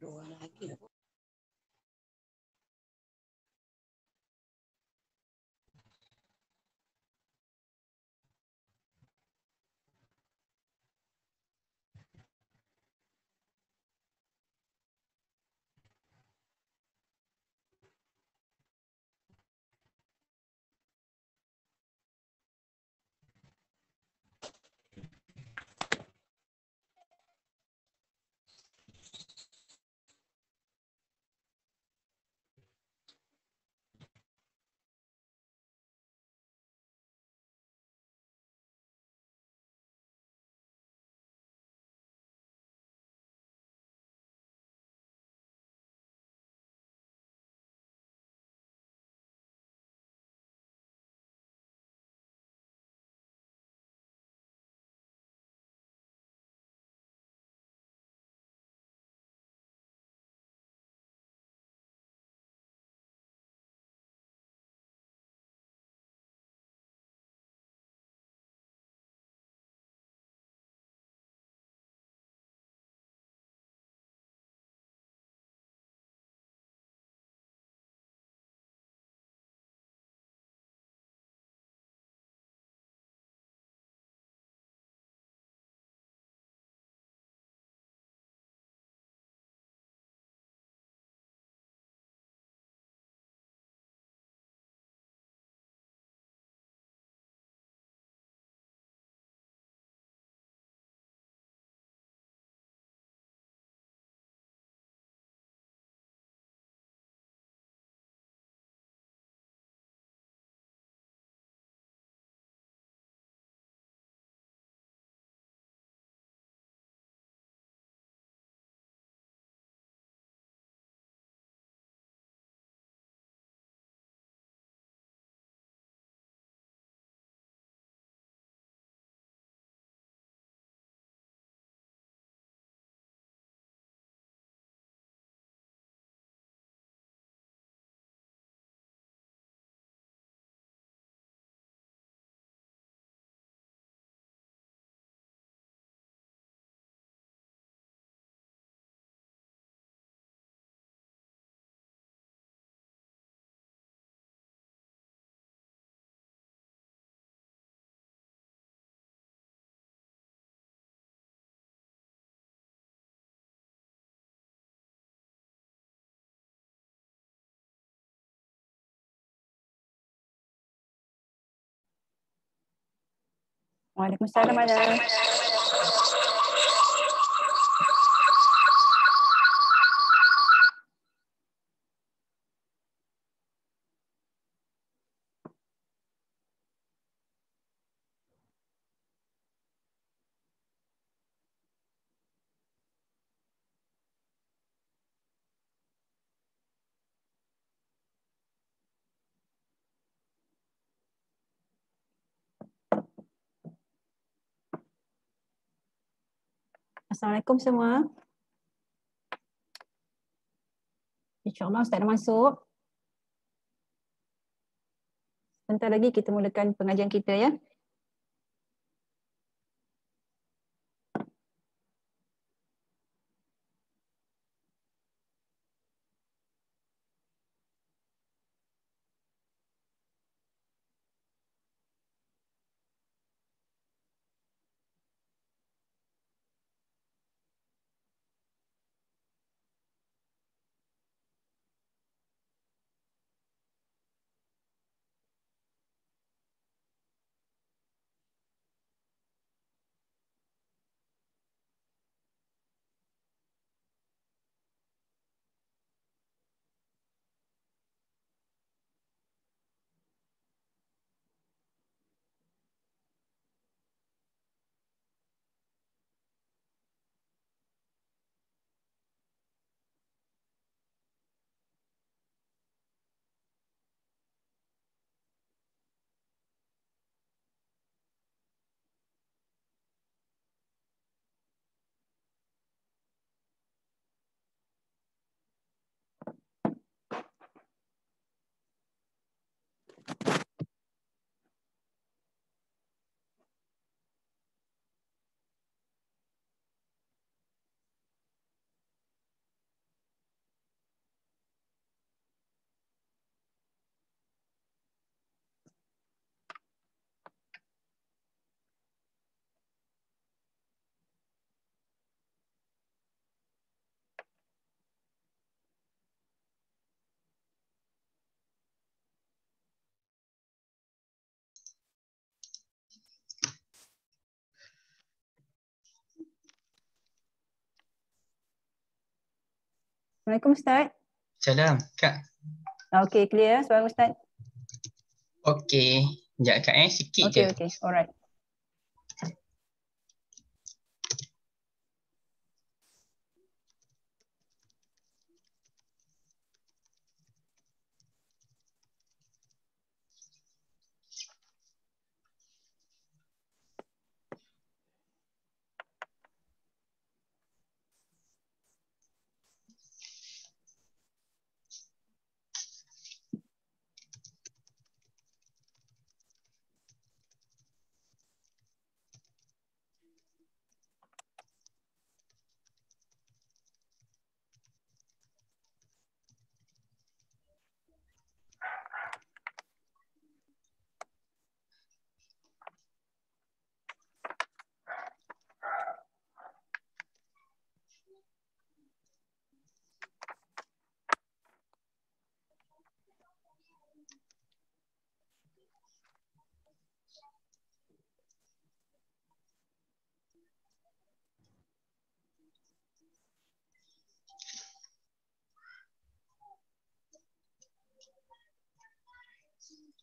doing I it. Waalaikumsalam. Waalaikumsalam. Assalamualaikum semua. InsyaAllah Ustaz dah masuk. Sebentar lagi kita mulakan pengajian kita ya. Assalamualaikum Ustaz. Salam Kak. Okay clear suara Ustaz. Okay. Sekejap Kak eh. Sikit okay, je. Okay okay. Alright.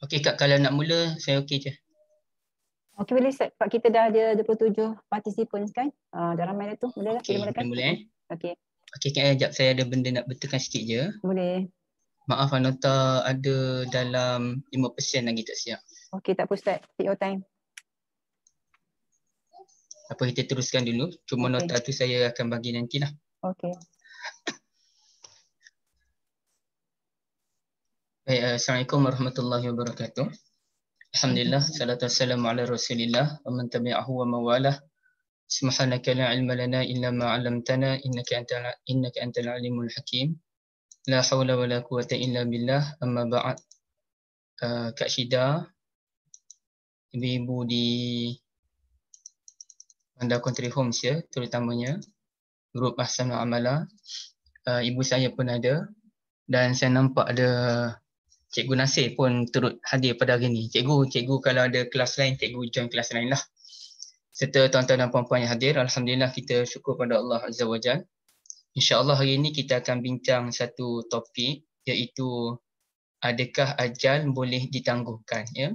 Okey Kak kalau nak mula saya okey je. Okey boleh set Pak kita dah ada 27 participant kan. Uh, dah ramai dah tu. Mula lah. Okey boleh mula eh. Okey. Okey Kak sekejap eh, saya ada benda nak betulkan sikit je. Boleh. Maaf Anota ada dalam 5% lagi tak siap. Okey tak apa Ustaz. Take your time. Apa kita teruskan dulu. Cuma okay. nota tu saya akan bagi nanti lah. Okey. Baik, eh, Assalamualaikum warahmatullahi wabarakatuh. Alhamdulillah, salatu wassalamu ala rasulillah, wa man tabi'ahu wa mawalah. Subhanaka la ilma lana illa ma 'allamtana innaka antal innaka antal alimul hakim. La hawla wa la quwwata illa billah. Amma ba'd. Uh, Kak Syida ibu-ibu di Manda Country Homes ya, terutamanya grup Ahsanul Amala. Uh, ibu saya pun ada dan saya nampak ada Cikgu Nasir pun turut hadir pada hari ini. Cikgu, cikgu kalau ada kelas lain, cikgu join kelas lain lah. Serta tuan-tuan dan puan-puan yang hadir, Alhamdulillah kita syukur pada Allah Azza wa Jal. InsyaAllah hari ini kita akan bincang satu topik iaitu adakah ajal boleh ditangguhkan. Ya?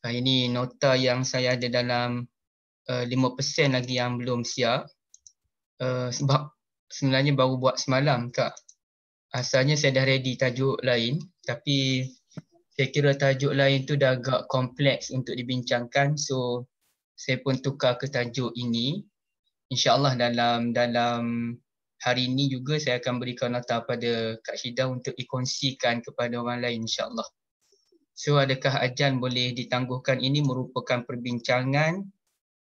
Hari ini nota yang saya ada dalam uh, eh, 5% lagi yang belum siap. Uh, sebab sebenarnya baru buat semalam kak. Asalnya saya dah ready tajuk lain tapi saya kira tajuk lain tu dah agak kompleks untuk dibincangkan so saya pun tukar ke tajuk ini insyaallah dalam dalam hari ini juga saya akan berikan nota pada Kak Syida untuk dikongsikan kepada orang lain insyaallah so adakah ajan boleh ditangguhkan ini merupakan perbincangan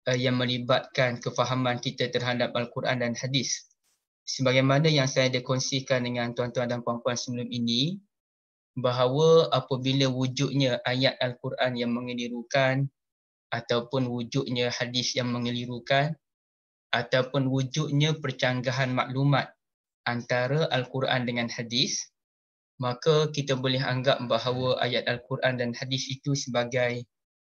uh, yang melibatkan kefahaman kita terhadap al-Quran dan hadis sebagaimana yang saya dikongsikan dengan tuan-tuan dan puan-puan sebelum ini bahawa apabila wujudnya ayat Al-Quran yang mengelirukan ataupun wujudnya hadis yang mengelirukan ataupun wujudnya percanggahan maklumat antara Al-Quran dengan hadis maka kita boleh anggap bahawa ayat Al-Quran dan hadis itu sebagai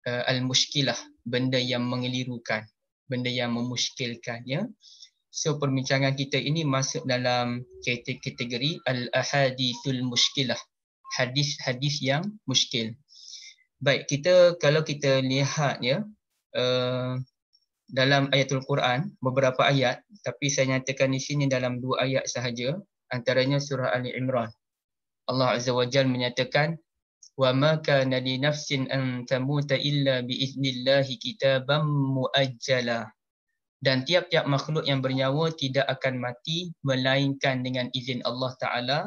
uh, al-mushkilah benda yang mengelirukan benda yang memushkilkan ya so perbincangan kita ini masuk dalam kategori al-ahadithul mushkilah hadis-hadis yang muskil. Baik, kita kalau kita lihat ya uh, eh, dalam ayatul Quran beberapa ayat tapi saya nyatakan di sini dalam dua ayat sahaja antaranya surah Ali Imran. Allah Azza wa Jal menyatakan wa ma kana li nafsin an tamuta illa bi idznillah kitabam muajjala dan tiap-tiap makhluk yang bernyawa tidak akan mati melainkan dengan izin Allah Ta'ala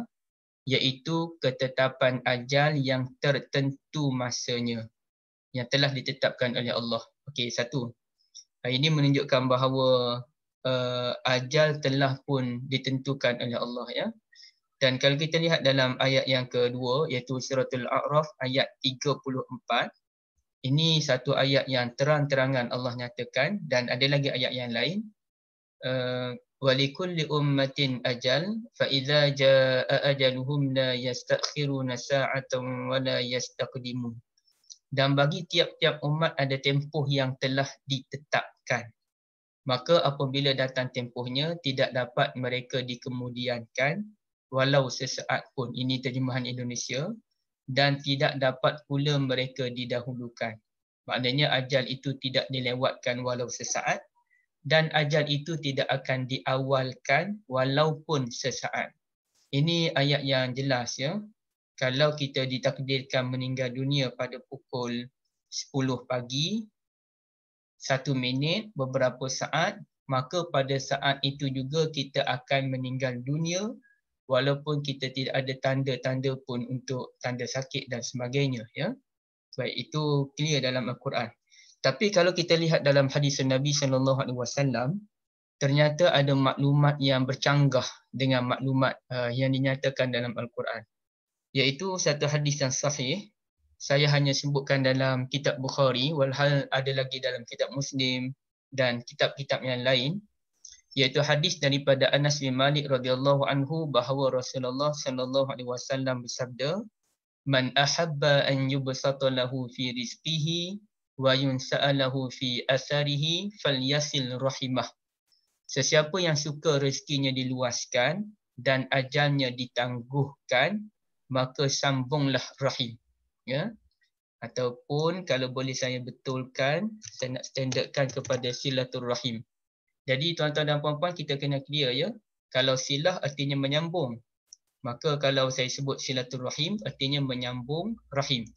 iaitu ketetapan ajal yang tertentu masanya yang telah ditetapkan oleh Allah. Okey, satu. Ini menunjukkan bahawa uh, ajal telah pun ditentukan oleh Allah ya. Dan kalau kita lihat dalam ayat yang kedua iaitu suratul A'raf ayat 34 ini satu ayat yang terang-terangan Allah nyatakan dan ada lagi ayat yang lain uh, wa li kulli ummatin ajal fa idza jaa ajaluhum la yastakhiruna sa'atan wa la yastaqdimun dan bagi tiap-tiap umat ada tempoh yang telah ditetapkan maka apabila datang tempohnya tidak dapat mereka dikemudiankan walau sesaat pun ini terjemahan Indonesia dan tidak dapat pula mereka didahulukan maknanya ajal itu tidak dilewatkan walau sesaat dan ajal itu tidak akan diawalkan walaupun sesaat. Ini ayat yang jelas ya. Kalau kita ditakdirkan meninggal dunia pada pukul 10 pagi, satu minit, beberapa saat, maka pada saat itu juga kita akan meninggal dunia walaupun kita tidak ada tanda-tanda pun untuk tanda sakit dan sebagainya. Ya. Sebab itu clear dalam Al-Quran. Tapi kalau kita lihat dalam hadis Nabi sallallahu alaihi wasallam ternyata ada maklumat yang bercanggah dengan maklumat uh, yang dinyatakan dalam al-Quran. Yaitu satu hadis yang sahih saya hanya sebutkan dalam kitab Bukhari walhal ada lagi dalam kitab Muslim dan kitab-kitab yang lain iaitu hadis daripada Anas bin Malik radhiyallahu anhu bahawa Rasulullah sallallahu alaihi wasallam bersabda man ahabba an yubsata fi rizqihi wa yunsa'alahu fi asarihi fal yasil rahimah. Sesiapa yang suka rezekinya diluaskan dan ajalnya ditangguhkan, maka sambunglah rahim. Ya. Ataupun kalau boleh saya betulkan, saya nak standardkan kepada silatul Jadi tuan-tuan dan puan-puan kita kena clear ya. Kalau silah artinya menyambung. Maka kalau saya sebut silatul artinya menyambung rahim.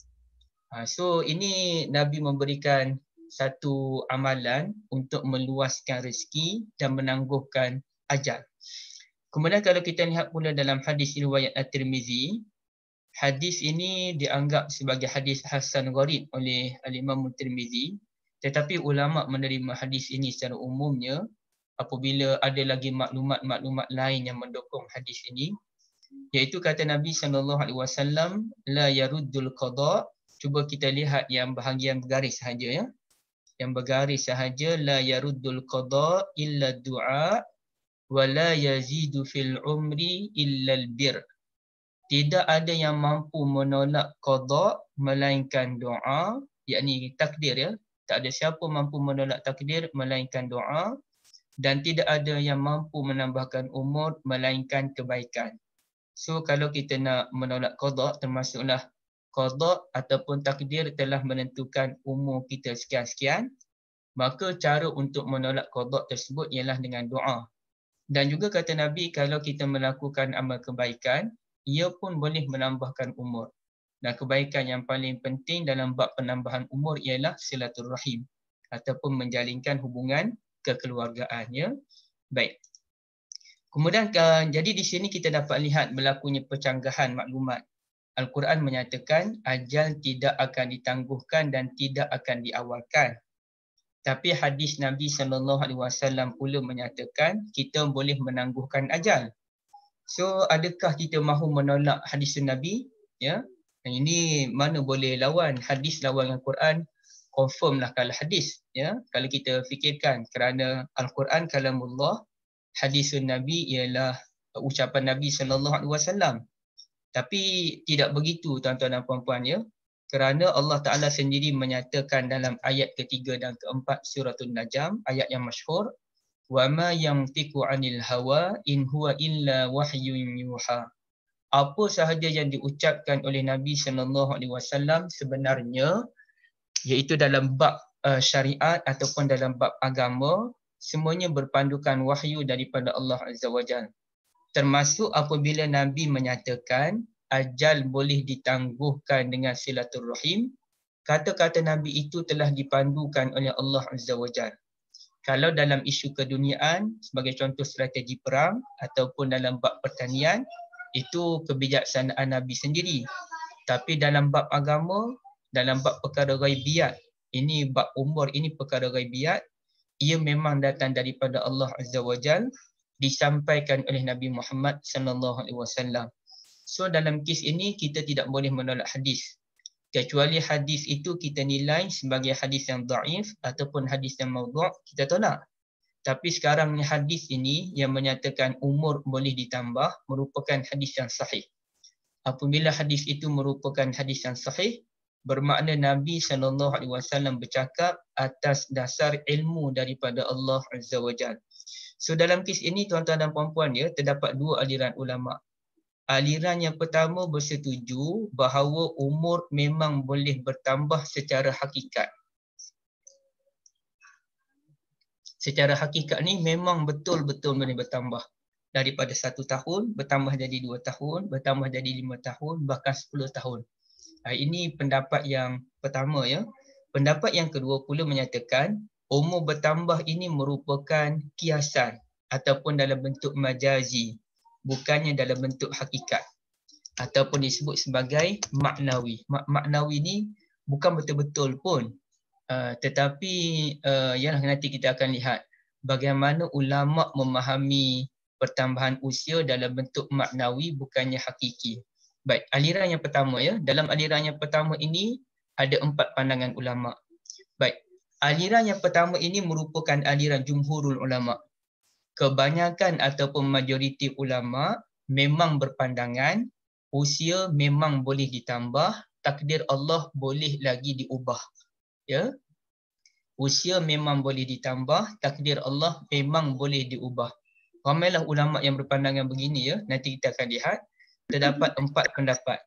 Ha, so ini Nabi memberikan satu amalan untuk meluaskan rezeki dan menangguhkan ajal. Kemudian kalau kita lihat pula dalam hadis riwayat At-Tirmizi, hadis ini dianggap sebagai hadis hasan gharib oleh Al-Imam At-Tirmizi, tetapi ulama menerima hadis ini secara umumnya apabila ada lagi maklumat-maklumat lain yang mendukung hadis ini, iaitu kata Nabi sallallahu alaihi wasallam la yaruddul qada cuba kita lihat yang bahagian bergaris sahaja ya. Yang bergaris sahaja la yaruddul qada illa du'a wa la yazidu fil umri illa al bir. Tidak ada yang mampu menolak qada melainkan doa, yakni takdir ya. Tak ada siapa mampu menolak takdir melainkan doa dan tidak ada yang mampu menambahkan umur melainkan kebaikan. So kalau kita nak menolak qada termasuklah kodok ataupun takdir telah menentukan umur kita sekian-sekian, maka cara untuk menolak kodok tersebut ialah dengan doa. Dan juga kata Nabi, kalau kita melakukan amal kebaikan, ia pun boleh menambahkan umur. Dan kebaikan yang paling penting dalam bab penambahan umur ialah silaturahim ataupun menjalinkan hubungan kekeluargaannya. Baik. Kemudian eh, jadi di sini kita dapat lihat berlakunya percanggahan maklumat Al-Quran menyatakan ajal tidak akan ditangguhkan dan tidak akan diawalkan. Tapi hadis Nabi sallallahu alaihi wasallam pula menyatakan kita boleh menangguhkan ajal. So adakah kita mahu menolak hadis Nabi? Ya. Yeah. Ini mana boleh lawan hadis lawan al Quran? Confirmlah kalau hadis, ya. Kalau kita fikirkan kerana Al-Quran kalamullah, hadis Nabi ialah ucapan Nabi sallallahu alaihi wasallam. Tapi tidak begitu tuan-tuan dan puan-puan ya. Kerana Allah Ta'ala sendiri menyatakan dalam ayat ketiga dan keempat surah Najm ayat yang masyhur, وَمَا يَمْتِكُ عَنِ الْهَوَىٰ إِنْ هُوَ إِلَّا وَحْيٌ يُوحَىٰ Apa sahaja yang diucapkan oleh Nabi SAW sebenarnya, iaitu dalam bab uh, syariat ataupun dalam bab agama, semuanya berpandukan wahyu daripada Allah Azza wa Jalla termasuk apabila Nabi menyatakan ajal boleh ditangguhkan dengan silaturrahim, kata-kata Nabi itu telah dipandukan oleh Allah Azza wa Jal. Kalau dalam isu keduniaan, sebagai contoh strategi perang ataupun dalam bab pertanian, itu kebijaksanaan Nabi sendiri. Tapi dalam bab agama, dalam bab perkara ghaibiat, ini bab umur, ini perkara ghaibiat, ia memang datang daripada Allah Azza wa Jal disampaikan oleh Nabi Muhammad sallallahu alaihi wasallam. So dalam kes ini kita tidak boleh menolak hadis kecuali hadis itu kita nilai sebagai hadis yang dhaif ataupun hadis yang maudhu' kita tolak. Tapi sekarang ni hadis ini yang menyatakan umur boleh ditambah merupakan hadis yang sahih. Apabila hadis itu merupakan hadis yang sahih, bermakna Nabi sallallahu alaihi wasallam bercakap atas dasar ilmu daripada Allah Azza wajalla. So dalam kes ini tuan-tuan dan puan-puan ya terdapat dua aliran ulama. Aliran yang pertama bersetuju bahawa umur memang boleh bertambah secara hakikat. Secara hakikat ni memang betul-betul boleh bertambah daripada satu tahun bertambah jadi dua tahun, bertambah jadi lima tahun, bahkan sepuluh tahun. Ha, ini pendapat yang pertama ya. Pendapat yang kedua pula menyatakan umur bertambah ini merupakan kiasan ataupun dalam bentuk majazi bukannya dalam bentuk hakikat ataupun disebut sebagai maknawi Mak maknawi ni bukan betul-betul pun uh, tetapi uh, yalah nanti kita akan lihat bagaimana ulama memahami pertambahan usia dalam bentuk maknawi bukannya hakiki baik aliran yang pertama ya dalam aliran yang pertama ini ada empat pandangan ulama Aliran yang pertama ini merupakan aliran jumhurul ulama. Kebanyakan ataupun majoriti ulama memang berpandangan usia memang boleh ditambah, takdir Allah boleh lagi diubah. Ya. Usia memang boleh ditambah, takdir Allah memang boleh diubah. Ramailah ulama yang berpandangan begini ya, nanti kita akan lihat terdapat empat pendapat.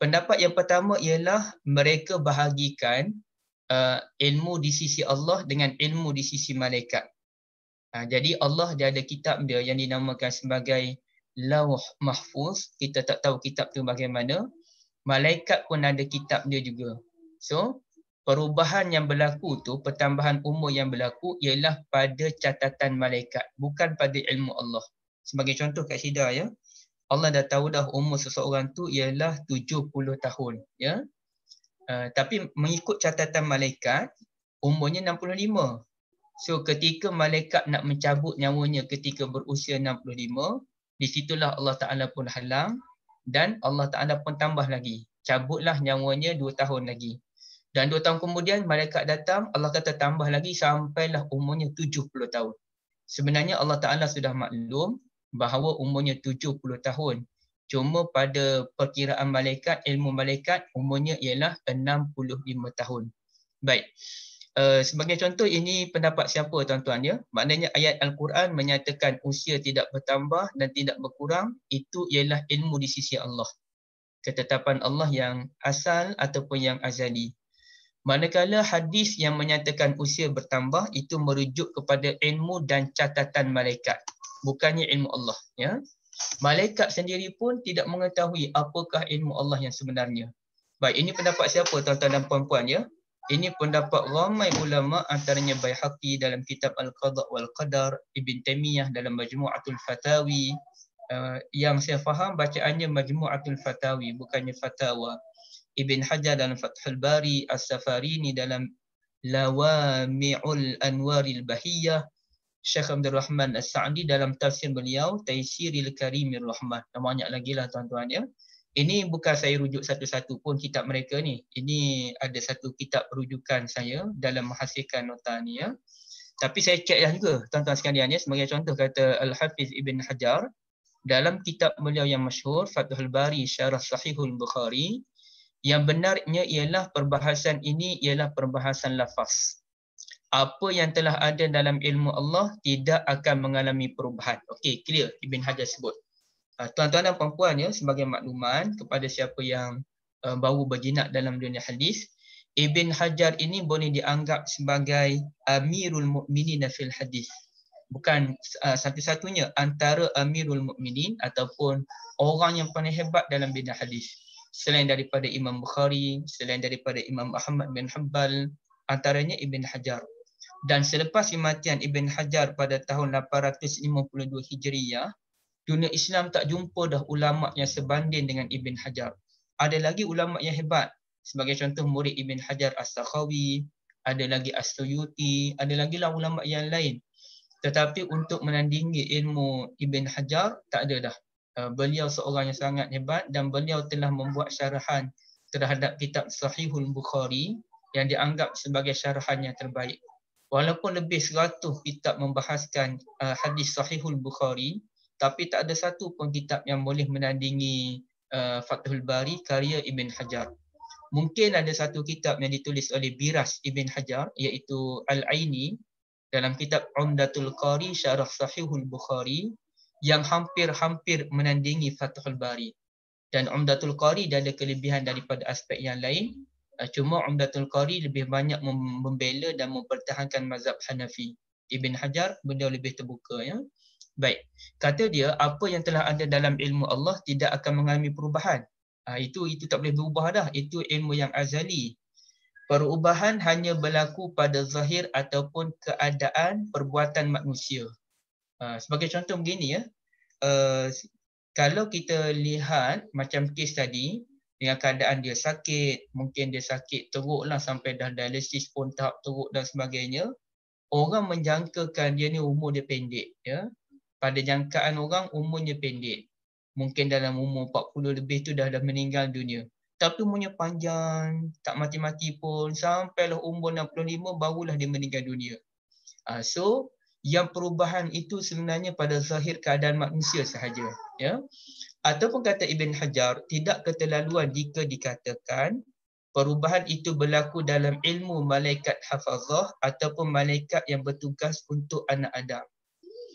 Pendapat yang pertama ialah mereka bahagikan uh, ilmu di sisi Allah dengan ilmu di sisi malaikat. Uh, jadi Allah dia ada kitab dia yang dinamakan sebagai Lauh Mahfuz. Kita tak tahu kitab tu bagaimana. Malaikat pun ada kitab dia juga. So, perubahan yang berlaku tu, pertambahan umur yang berlaku ialah pada catatan malaikat, bukan pada ilmu Allah. Sebagai contoh kat Syedah ya, Allah dah tahu dah umur seseorang tu ialah 70 tahun. Ya? Eh, tapi mengikut catatan malaikat umurnya 65. So ketika malaikat nak mencabut nyawanya ketika berusia 65, di situlah Allah Taala pun halang dan Allah Taala pun tambah lagi. Cabutlah nyawanya 2 tahun lagi. Dan 2 tahun kemudian malaikat datang, Allah kata tambah lagi sampailah umurnya 70 tahun. Sebenarnya Allah Taala sudah maklum bahawa umurnya 70 tahun cuma pada perkiraan malaikat ilmu malaikat umurnya ialah 65 tahun baik Uh, sebagai contoh ini pendapat siapa tuan-tuan ya maknanya ayat al-Quran menyatakan usia tidak bertambah dan tidak berkurang itu ialah ilmu di sisi Allah ketetapan Allah yang asal ataupun yang azali manakala hadis yang menyatakan usia bertambah itu merujuk kepada ilmu dan catatan malaikat bukannya ilmu Allah ya malaikat sendiri pun tidak mengetahui apakah ilmu Allah yang sebenarnya. Baik, ini pendapat siapa tuan-tuan dan puan-puan ya? Ini pendapat ramai ulama antaranya Baihaqi dalam kitab Al-Qadha wal Qadar, Ibn Taimiyah dalam Majmu'atul Fatawi. Uh, yang saya faham bacaannya Majmu'atul Fatawi bukannya Fatawa. Ibn Hajar dalam Fathul Bari, As-Safarini dalam Lawami'ul Anwaril Bahiyah, Syekh Abdul Rahman As-Sa'di dalam tafsir beliau Taisiril Karimir Rahman. Dan banyak lagi lah tuan-tuan ya. Ini bukan saya rujuk satu-satu pun kitab mereka ni. Ini ada satu kitab perujukan saya dalam menghasilkan nota ni ya. Tapi saya cek lah juga tuan-tuan sekalian ya. Sebagai contoh kata Al-Hafiz Ibn Hajar dalam kitab beliau yang masyhur Fathul Bari Syarah Sahihul Bukhari yang benarnya ialah perbahasan ini ialah perbahasan lafaz apa yang telah ada dalam ilmu Allah tidak akan mengalami perubahan. Okey, clear Ibn Hajar sebut. Uh, tuan-tuan dan puan-puan ya, sebagai makluman kepada siapa yang uh, baru berjinak dalam dunia hadis, Ibn Hajar ini boleh dianggap sebagai Amirul Mukminin fil hadis. Bukan uh, satu-satunya antara Amirul Mukminin ataupun orang yang paling hebat dalam bidang hadis. Selain daripada Imam Bukhari, selain daripada Imam Ahmad bin Hanbal, antaranya Ibn Hajar dan selepas kematian Ibn Hajar pada tahun 852 Hijriah, dunia Islam tak jumpa dah ulama yang sebanding dengan Ibn Hajar. Ada lagi ulama yang hebat sebagai contoh murid Ibn Hajar As-Sakhawi, ada lagi As-Suyuti, ada lagi lah ulama yang lain. Tetapi untuk menandingi ilmu Ibn Hajar tak ada dah. Uh, beliau seorang yang sangat hebat dan beliau telah membuat syarahan terhadap kitab Sahihul Bukhari yang dianggap sebagai syarahan yang terbaik. Walaupun lebih 100 kitab membahaskan uh, hadis sahihul Bukhari, tapi tak ada satu pun kitab yang boleh menandingi uh, Fathul Bari karya Ibn Hajar. Mungkin ada satu kitab yang ditulis oleh Biras Ibn Hajar iaitu Al-Aini dalam kitab Umdatul Qari Syarah Sahihul Bukhari yang hampir-hampir menandingi Fathul Bari. Dan Umdatul Qari dia ada kelebihan daripada aspek yang lain Eh, cuma Umdatul Qari lebih banyak membela dan mempertahankan mazhab Hanafi. Ibn Hajar beliau lebih terbuka ya. Baik. Kata dia apa yang telah ada dalam ilmu Allah tidak akan mengalami perubahan. Ha, itu itu tak boleh berubah dah. Itu ilmu yang azali. Perubahan hanya berlaku pada zahir ataupun keadaan perbuatan manusia. Ha, sebagai contoh begini ya. Uh, kalau kita lihat macam kes tadi dengan keadaan dia sakit, mungkin dia sakit teruklah sampai dah dialisis pun tahap teruk dan sebagainya, orang menjangkakan dia ni umur dia pendek. Ya? Pada jangkaan orang, umurnya pendek. Mungkin dalam umur 40 lebih tu dah, dah meninggal dunia. Tapi umurnya panjang, tak mati-mati pun, sampailah umur 65 barulah dia meninggal dunia. Uh, so, yang perubahan itu sebenarnya pada zahir keadaan manusia sahaja. Ya? Ataupun kata Ibn Hajar, tidak keterlaluan jika dikatakan perubahan itu berlaku dalam ilmu malaikat hafazah ataupun malaikat yang bertugas untuk anak Adam.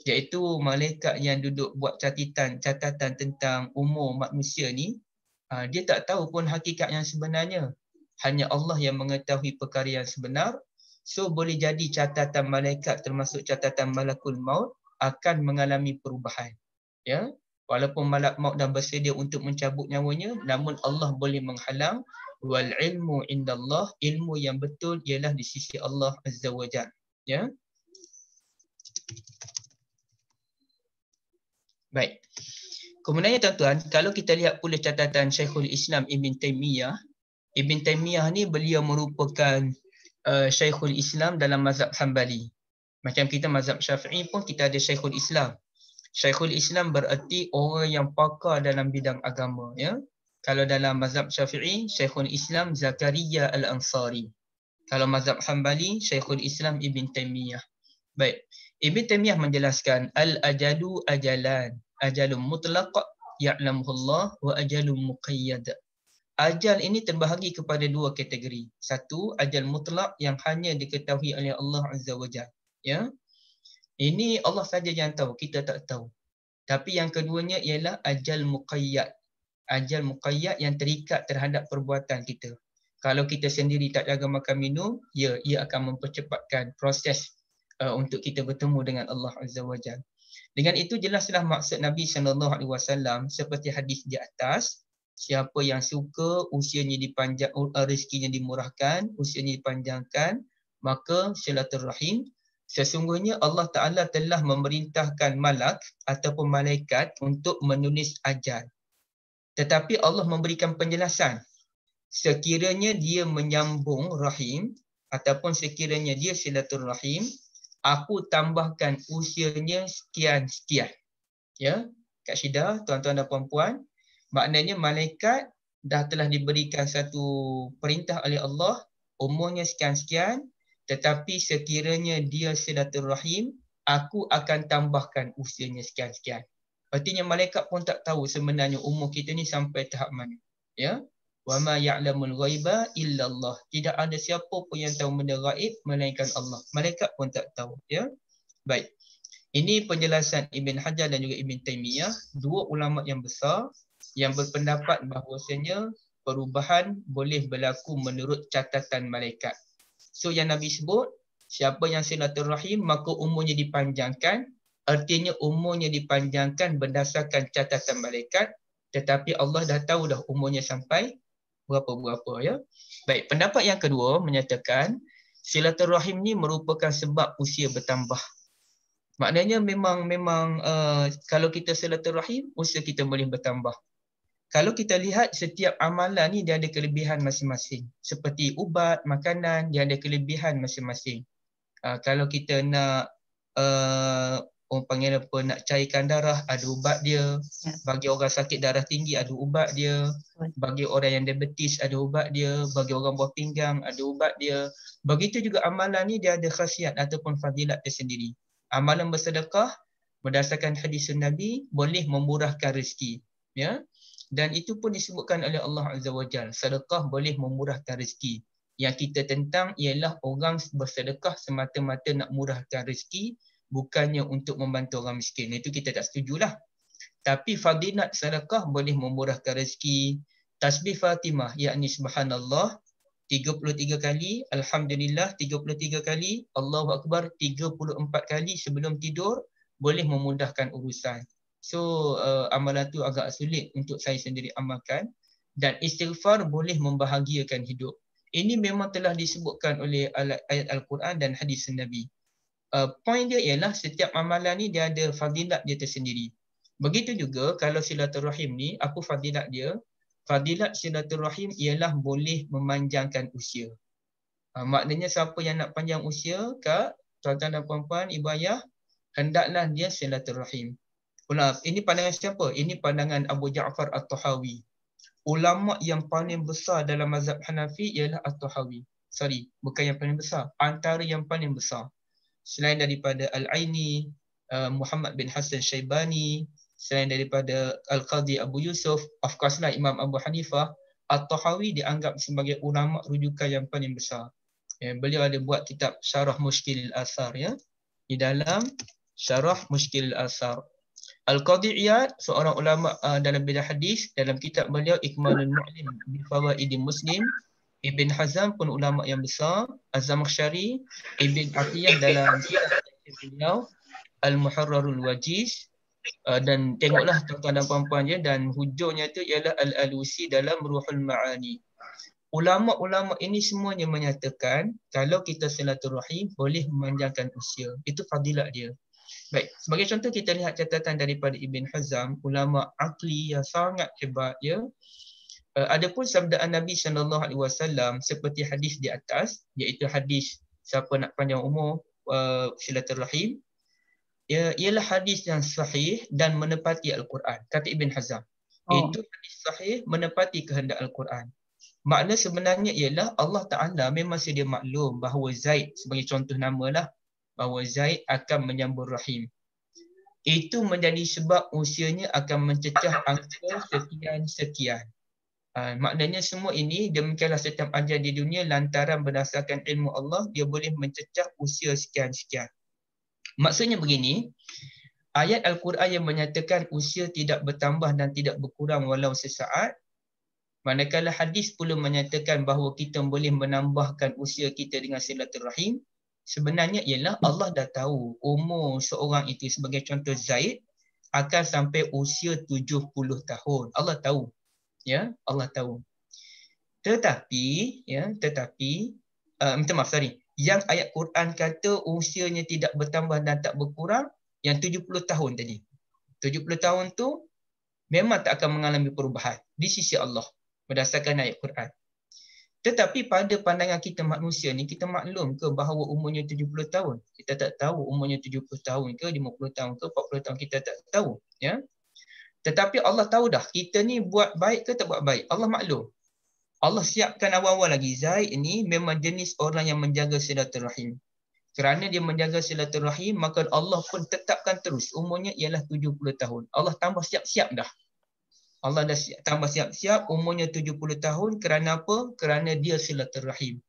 Iaitu malaikat yang duduk buat catatan, catatan tentang umur manusia ni, ah, dia tak tahu pun hakikat yang sebenarnya. Hanya Allah yang mengetahui perkara yang sebenar. So boleh jadi catatan malaikat termasuk catatan malakul maut akan mengalami perubahan. Ya, walaupun malak maut dah bersedia untuk mencabut nyawanya namun Allah boleh menghalang wal ilmu indallah ilmu yang betul ialah di sisi Allah azza wajal ya baik kemudian tuan-tuan kalau kita lihat pula catatan Syekhul Islam Ibn Taymiyah Ibn Taymiyah ni beliau merupakan uh, Syekhul Islam dalam mazhab Hanbali macam kita mazhab Syafi'i pun kita ada Syekhul Islam Syekhul Islam bererti orang yang pakar dalam bidang agama ya. Kalau dalam mazhab Syafi'i, Syekhul Islam Zakaria Al-Ansari. Kalau mazhab Hanbali, Syekhul Islam Ibn Taymiyah. Baik. Ibn Taymiyah menjelaskan al-ajalu ajalan, ajalun mutlaq ya'lamuhu Allah wa ajalun muqayyad. Ajal ini terbahagi kepada dua kategori. Satu, ajal mutlak yang hanya diketahui oleh Allah Azza wa Jalla. Ya. Ini Allah saja yang tahu, kita tak tahu. Tapi yang keduanya ialah ajal muqayyad. Ajal muqayyad yang terikat terhadap perbuatan kita. Kalau kita sendiri tak jaga makan minum, ya, ia akan mempercepatkan proses uh, untuk kita bertemu dengan Allah Azza wa Jal. Dengan itu jelaslah maksud Nabi sallallahu alaihi wasallam seperti hadis di atas siapa yang suka usianya dipanjang uh, rezekinya dimurahkan usianya dipanjangkan maka silaturahim sesungguhnya Allah Ta'ala telah memerintahkan malak ataupun malaikat untuk menulis ajal. Tetapi Allah memberikan penjelasan. Sekiranya dia menyambung rahim ataupun sekiranya dia silatul rahim, aku tambahkan usianya sekian-sekian. Ya, Kak Syida, tuan-tuan dan puan-puan, maknanya malaikat dah telah diberikan satu perintah oleh Allah, umurnya sekian-sekian, tetapi sekiranya dia sedatul rahim, aku akan tambahkan usianya sekian-sekian. Artinya malaikat pun tak tahu sebenarnya umur kita ni sampai tahap mana. Ya. Wa ma ya'lamul ghaiba illa Allah. Tidak ada siapa pun yang tahu benda ghaib melainkan Allah. Malaikat pun tak tahu, ya. Baik. Ini penjelasan Ibn Hajar dan juga Ibn Taymiyah, dua ulama yang besar yang berpendapat bahawasanya perubahan boleh berlaku menurut catatan malaikat. So yang Nabi sebut, siapa yang silatul rahim maka umurnya dipanjangkan. Artinya umurnya dipanjangkan berdasarkan catatan malaikat. Tetapi Allah dah tahu dah umurnya sampai berapa-berapa ya. Baik, pendapat yang kedua menyatakan silatul rahim ni merupakan sebab usia bertambah. Maknanya memang memang uh, kalau kita silaturahim usia kita boleh bertambah kalau kita lihat setiap amalan ni dia ada kelebihan masing-masing. Seperti ubat, makanan, dia ada kelebihan masing-masing. Uh, kalau kita nak uh, orang panggil apa, nak cairkan darah, ada ubat dia. Ya. Bagi orang sakit darah tinggi, ada ubat dia. Bagi orang yang diabetes, ada ubat dia. Bagi orang buah pinggang, ada ubat dia. Begitu juga amalan ni dia ada khasiat ataupun fadilat sendiri. Amalan bersedekah berdasarkan hadis Nabi boleh memurahkan rezeki. Ya? Yeah? dan itu pun disebutkan oleh Allah Azza wa Jal. Sedekah boleh memurahkan rezeki. Yang kita tentang ialah orang bersedekah semata-mata nak murahkan rezeki bukannya untuk membantu orang miskin. Itu kita tak setujulah. Tapi fadilat sedekah boleh memurahkan rezeki. Tasbih Fatimah, yakni Subhanallah, 33 kali. Alhamdulillah, 33 kali. Allahu Akbar, 34 kali sebelum tidur boleh memudahkan urusan. So uh, amalan tu agak sulit untuk saya sendiri amalkan dan istighfar boleh membahagiakan hidup. Ini memang telah disebutkan oleh ayat Al-Quran dan hadis Nabi. Uh, point dia ialah setiap amalan ni dia ada fadilat dia tersendiri. Begitu juga kalau silaturahim ni apa fadilat dia? Fadilat silaturahim ialah boleh memanjangkan usia. Uh, maknanya siapa yang nak panjang usia, Kak, tuan-tuan dan puan-puan, ibu ayah, hendaklah dia silaturahim. Ulama, ini pandangan siapa? Ini pandangan Abu Ja'far At-Tahawi. Ulama yang paling besar dalam mazhab Hanafi ialah At-Tahawi. Sorry, bukan yang paling besar. Antara yang paling besar. Selain daripada Al-Aini, uh, Muhammad bin Hasan Syaibani, selain daripada Al-Qadhi Abu Yusuf, of course lah Imam Abu Hanifah, At-Tahawi dianggap sebagai ulama rujukan yang paling besar. Ya, beliau ada buat kitab Syarah Mushkil Al-Asar ya. Di dalam Syarah Mushkil Al-Asar. Al-Qadhi Iyad, seorang ulama uh, dalam bidang hadis dalam kitab beliau Ikmalul Mu'lim bawah idin Muslim, Ibn Hazam pun ulama yang besar, Az-Zamakhsyari, Ibn Atiyah dalam beliau Al-Muharrarul Wajiz uh, dan tengoklah tuan-tuan dan puan-puan ya dan hujungnya itu ialah Al-Alusi dalam Ruhul Ma'ani. Ulama-ulama ini semuanya menyatakan kalau kita silaturahim boleh memanjangkan usia. Itu fadilat dia. Baik, sebagai contoh kita lihat catatan daripada Ibn Hazm, ulama akli yang sangat hebat ya. Eh, Adapun sabdaan Nabi sallallahu alaihi wasallam seperti hadis di atas iaitu hadis siapa nak panjang umur uh, eh, silatul rahim ialah hadis yang sahih dan menepati al-Quran kata Ibn Hazm. Oh. Itu hadis sahih menepati kehendak al-Quran. Makna sebenarnya ialah Allah Taala memang sedia maklum bahawa Zaid sebagai contoh namalah bahawa Zaid akan menyambut rahim. Itu menjadi sebab usianya akan mencecah angka sekian-sekian. Ha, maknanya semua ini demikianlah setiap ajar di dunia lantaran berdasarkan ilmu Allah dia boleh mencecah usia sekian-sekian. Maksudnya begini, ayat Al-Quran yang menyatakan usia tidak bertambah dan tidak berkurang walau sesaat, manakala hadis pula menyatakan bahawa kita boleh menambahkan usia kita dengan silaturahim, rahim, sebenarnya ialah Allah dah tahu umur seorang itu sebagai contoh Zaid akan sampai usia 70 tahun. Allah tahu. Ya, Allah tahu. Tetapi, ya, tetapi uh, minta maaf sorry. Yang ayat Quran kata usianya tidak bertambah dan tak berkurang yang 70 tahun tadi. 70 tahun tu memang tak akan mengalami perubahan di sisi Allah berdasarkan ayat Quran. Tetapi pada pandangan kita manusia ni, kita maklum ke bahawa umurnya 70 tahun. Kita tak tahu umurnya 70 tahun ke, 50 tahun ke, 40 tahun, kita tak tahu. Ya? Tetapi Allah tahu dah, kita ni buat baik ke tak buat baik. Allah maklum. Allah siapkan awal-awal lagi. Zaid ni memang jenis orang yang menjaga silaturahim. Kerana dia menjaga silaturahim, maka Allah pun tetapkan terus. Umurnya ialah 70 tahun. Allah tambah siap-siap dah. Allah dah siap, tambah siap-siap umurnya 70 tahun kerana apa? Kerana dia silaturahim.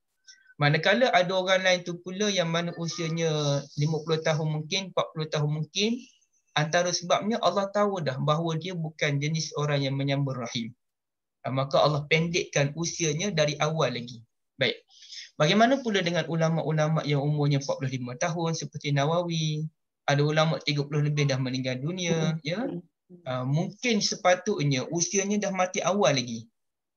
Manakala ada orang lain tu pula yang mana usianya 50 tahun mungkin, 40 tahun mungkin, antara sebabnya Allah tahu dah bahawa dia bukan jenis orang yang menyambar rahim. Ah, maka Allah pendekkan usianya dari awal lagi. Baik. Bagaimana pula dengan ulama-ulama yang umurnya 45 tahun seperti Nawawi, ada ulama 30 lebih dah meninggal dunia, ya. Ah, mungkin sepatutnya usianya dah mati awal lagi.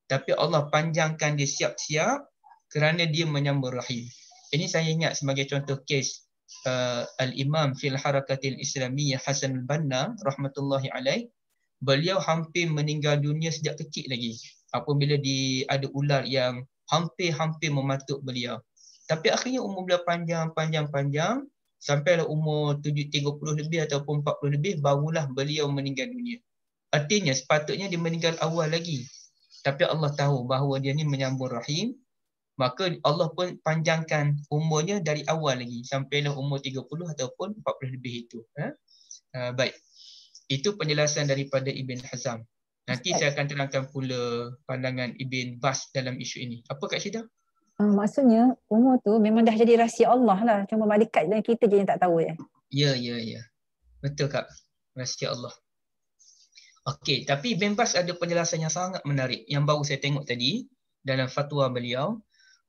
Tapi Allah panjangkan dia siap-siap kerana dia menyambar rahim. Ini saya ingat sebagai contoh kes uh, Al-Imam fil Harakatil Islamiyah Hasan Al-Banna rahmatullahi alaih, Beliau hampir meninggal dunia sejak kecil lagi. Apabila di, ada ular yang hampir-hampir mematuk beliau. Tapi akhirnya umur beliau panjang-panjang-panjang sampailah umur 30 lebih ataupun 40 lebih barulah beliau meninggal dunia. Artinya sepatutnya dia meninggal awal lagi. Tapi Allah tahu bahawa dia ni menyambung rahim. Maka Allah pun panjangkan umurnya dari awal lagi. Sampailah umur 30 ataupun 40 lebih itu. Ha? Uh, baik. Itu penjelasan daripada Ibn Hazam. Nanti saya akan terangkan pula pandangan Ibn Bas dalam isu ini. Apa Kak Syedah? Uh, maksudnya umur tu memang dah jadi rahsia Allah lah. Cuma malaikat dan kita je yang tak tahu ya. Ya, ya, ya. Betul Kak. Rahsia Allah. Okey, tapi Bembas ada penjelasan yang sangat menarik yang baru saya tengok tadi dalam fatwa beliau.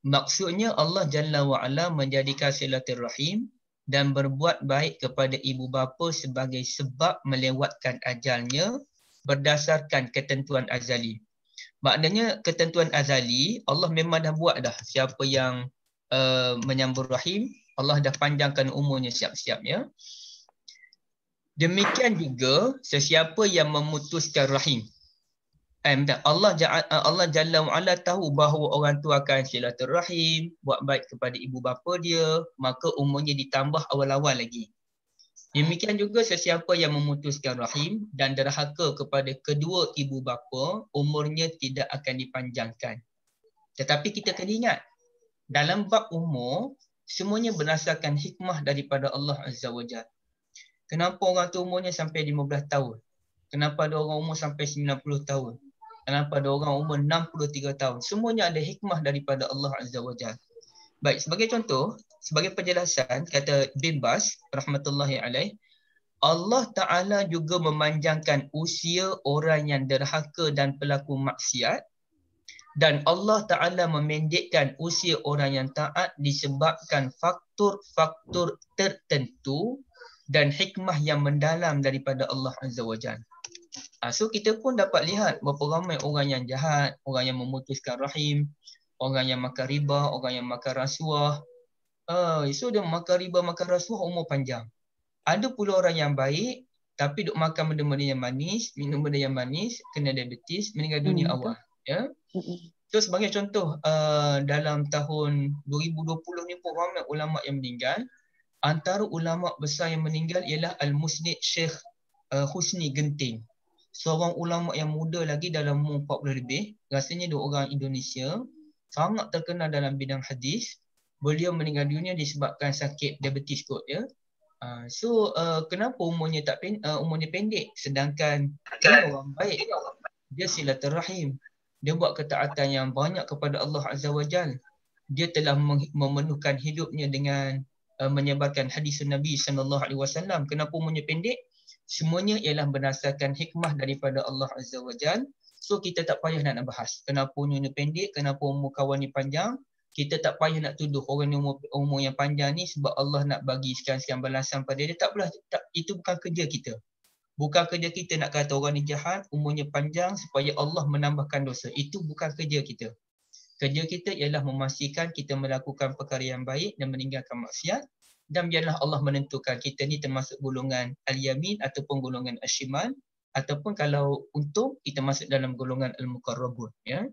Maksudnya Allah Jalla wa'ala menjadikan silatul rahim dan berbuat baik kepada ibu bapa sebagai sebab melewatkan ajalnya berdasarkan ketentuan azali maknanya ketentuan azali Allah memang dah buat dah siapa yang uh, menyambung rahim Allah dah panjangkan umurnya siap-siap ya demikian juga sesiapa yang memutuskan rahim eh, Allah eh, Allah Jalla wa'ala tahu bahawa orang tu akan silaturahim, buat baik kepada ibu bapa dia, maka umurnya ditambah awal-awal lagi. Demikian juga sesiapa yang memutuskan rahim dan derhaka kepada kedua ibu bapa, umurnya tidak akan dipanjangkan. Tetapi kita kena ingat, dalam bab umur, semuanya berdasarkan hikmah daripada Allah Azza wa Jal. Kenapa orang tu umurnya sampai 15 tahun? Kenapa ada orang umur sampai 90 tahun? Kenapa ada orang umur 63 tahun? Semuanya ada hikmah daripada Allah Azza wa Jal. Baik, sebagai contoh, sebagai penjelasan kata bin Bas rahmatullahi alaih Allah Taala juga memanjangkan usia orang yang derhaka dan pelaku maksiat dan Allah Taala memendekkan usia orang yang taat disebabkan faktor-faktor tertentu dan hikmah yang mendalam daripada Allah Azza wa Jalla. Ah, so kita pun dapat lihat berapa ramai orang yang jahat, orang yang memutuskan rahim, orang yang makan riba, orang yang makan rasuah, uh, so dia makan riba makan rasuah umur panjang. Ada pula orang yang baik tapi duk makan benda-benda yang manis, minum benda yang manis, kena diabetes, meninggal hmm, dunia hmm. awal, ya. Yeah? So sebagai contoh uh, dalam tahun 2020 ni pun ramai ulama yang meninggal. Antara ulama besar yang meninggal ialah Al-Musnid Sheikh uh, Husni Genting. Seorang ulama yang muda lagi dalam umur 40 lebih, rasanya dua orang Indonesia, sangat terkenal dalam bidang hadis beliau meninggal dunia disebabkan sakit diabetes kot ya. Ah, so uh, kenapa umurnya tak pen, uh, umurnya pendek sedangkan dia orang baik dia silaturahim dia buat ketaatan yang banyak kepada Allah Azza wa Jal. Dia telah memenuhkan hidupnya dengan uh, menyebarkan hadis Nabi sallallahu alaihi wasallam. Kenapa umurnya pendek? Semuanya ialah berdasarkan hikmah daripada Allah Azza wa Jal. So kita tak payah nak bahas kenapa umurnya pendek, kenapa umur kawan ni panjang kita tak payah nak tuduh orang ni umur, umur yang panjang ni sebab Allah nak bagi sekian-sekian balasan pada dia. Tak pula, tak, itu bukan kerja kita. Bukan kerja kita nak kata orang ni jahat, umurnya panjang supaya Allah menambahkan dosa. Itu bukan kerja kita. Kerja kita ialah memastikan kita melakukan perkara yang baik dan meninggalkan maksiat dan biarlah Allah menentukan kita ni termasuk golongan al-yamin ataupun golongan ashiman ataupun kalau untung kita masuk dalam golongan al-muqarrabun ya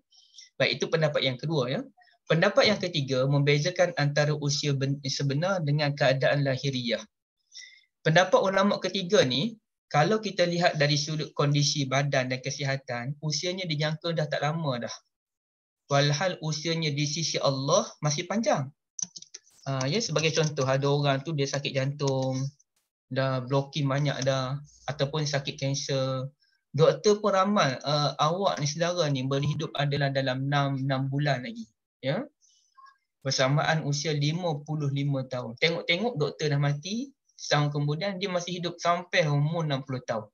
baik itu pendapat yang kedua ya Pendapat yang ketiga membezakan antara usia sebenar dengan keadaan lahiriah. Pendapat ulama ketiga ni kalau kita lihat dari sudut kondisi badan dan kesihatan, usianya dijangka dah tak lama dah. Walhal usianya di sisi Allah masih panjang. Uh, ya sebagai contoh ada orang tu dia sakit jantung dah blocking banyak dah ataupun sakit kanser doktor pun ramal uh, ah, awak ni saudara ni berhidup adalah dalam 6 6 bulan lagi ya bersamaan usia 55 tahun tengok-tengok doktor dah mati setahun kemudian dia masih hidup sampai umur 60 tahun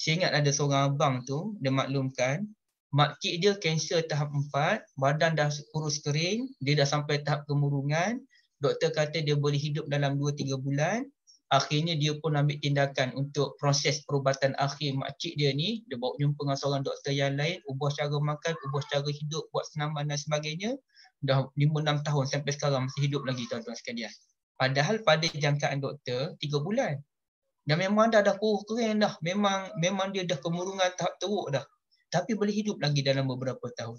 saya ingat ada seorang abang tu dia maklumkan makcik dia kanser tahap 4 badan dah kurus kering dia dah sampai tahap kemurungan doktor kata dia boleh hidup dalam 2-3 bulan akhirnya dia pun ambil tindakan untuk proses perubatan akhir makcik dia ni dia bawa jumpa dengan seorang doktor yang lain ubah cara makan ubah cara hidup buat senaman dan sebagainya dah 5 6 tahun sampai sekarang masih hidup lagi tuan-tuan sekalian. Padahal pada jangkaan doktor 3 bulan. Dan memang dah ada puruh kering dah. Memang memang dia dah kemurungan tahap teruk dah. Tapi boleh hidup lagi dalam beberapa tahun.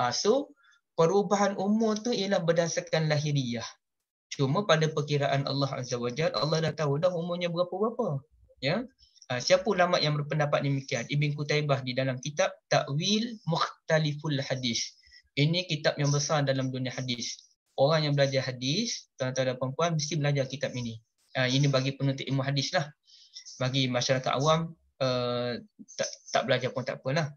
Ah so perubahan umur tu ialah berdasarkan lahiriah. Cuma pada perkiraan Allah Azza wa Jalla Allah dah tahu dah umurnya berapa-berapa. Ya. Ah siapa ulama yang berpendapat demikian? Ibn Kutaibah di dalam kitab Ta'wil Mukhtaliful Hadis. Ini kitab yang besar dalam dunia hadis. Orang yang belajar hadis, tuan-tuan dan puan-puan, mesti belajar kitab ini. Ah, ini bagi penuntut ilmu hadis lah. Bagi masyarakat awam, eh, tak, tak belajar pun tak apalah.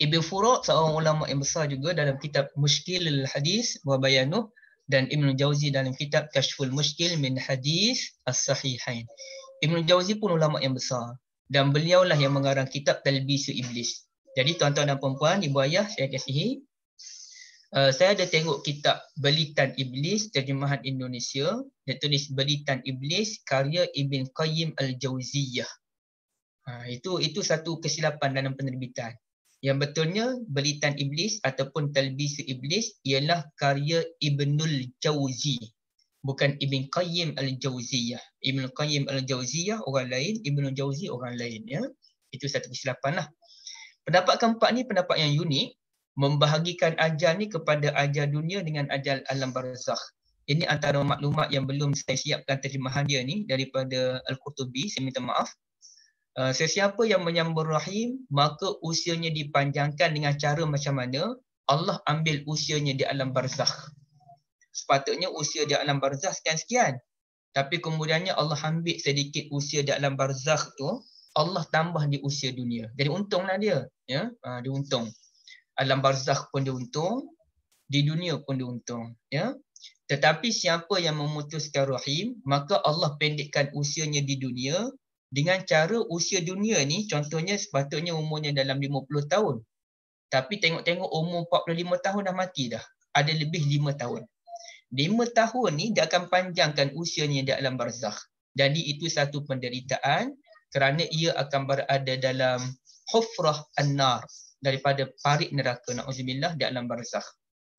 Ibn Furuk, seorang ulama yang besar juga dalam kitab Mushkil al-Hadis, Wabayanuh, dan Ibn Jauzi dalam kitab Kashful Mushkil min Hadis As-Sahihain. Ibn Jauzi pun ulama yang besar. Dan beliaulah yang mengarang kitab Talbisu Iblis. Jadi tuan-tuan dan puan-puan, ibu ayah saya kasihi. Uh, saya ada tengok kitab Belitan Iblis terjemahan Indonesia, dia tulis Belitan Iblis karya Ibn Qayyim Al-Jauziyah. Ha, itu itu satu kesilapan dalam penerbitan. Yang betulnya Belitan Iblis ataupun Talbis Iblis ialah karya Ibnul Jauzi bukan Ibn Qayyim Al-Jauziyah. Ibn Qayyim Al-Jauziyah orang lain, Ibnul Jauzi orang lain ya. Itu satu kesilapan lah. Pendapat keempat ni pendapat yang unik membahagikan ajal ni kepada ajal dunia dengan ajal alam barzakh. Ini antara maklumat yang belum saya siapkan terjemahan dia ni daripada Al-Qurtubi, saya minta maaf. Uh, sesiapa yang menyambung rahim, maka usianya dipanjangkan dengan cara macam mana Allah ambil usianya di alam barzakh. Sepatutnya usia di alam barzakh sekian-sekian. Tapi kemudiannya Allah ambil sedikit usia di alam barzakh tu Allah tambah di usia dunia. Jadi untunglah dia. Ya? Ha, dia untung. Alam barzakh pun dia untung. Di dunia pun dia untung. Ya? Tetapi siapa yang memutuskan rahim, maka Allah pendekkan usianya di dunia dengan cara usia dunia ni contohnya sepatutnya umurnya dalam 50 tahun. Tapi tengok-tengok umur 45 tahun dah mati dah. Ada lebih 5 tahun. 5 tahun ni dia akan panjangkan usianya di alam barzakh. Jadi itu satu penderitaan kerana ia akan berada dalam hufrah an-nar daripada parit neraka naudzubillah di alam barzakh.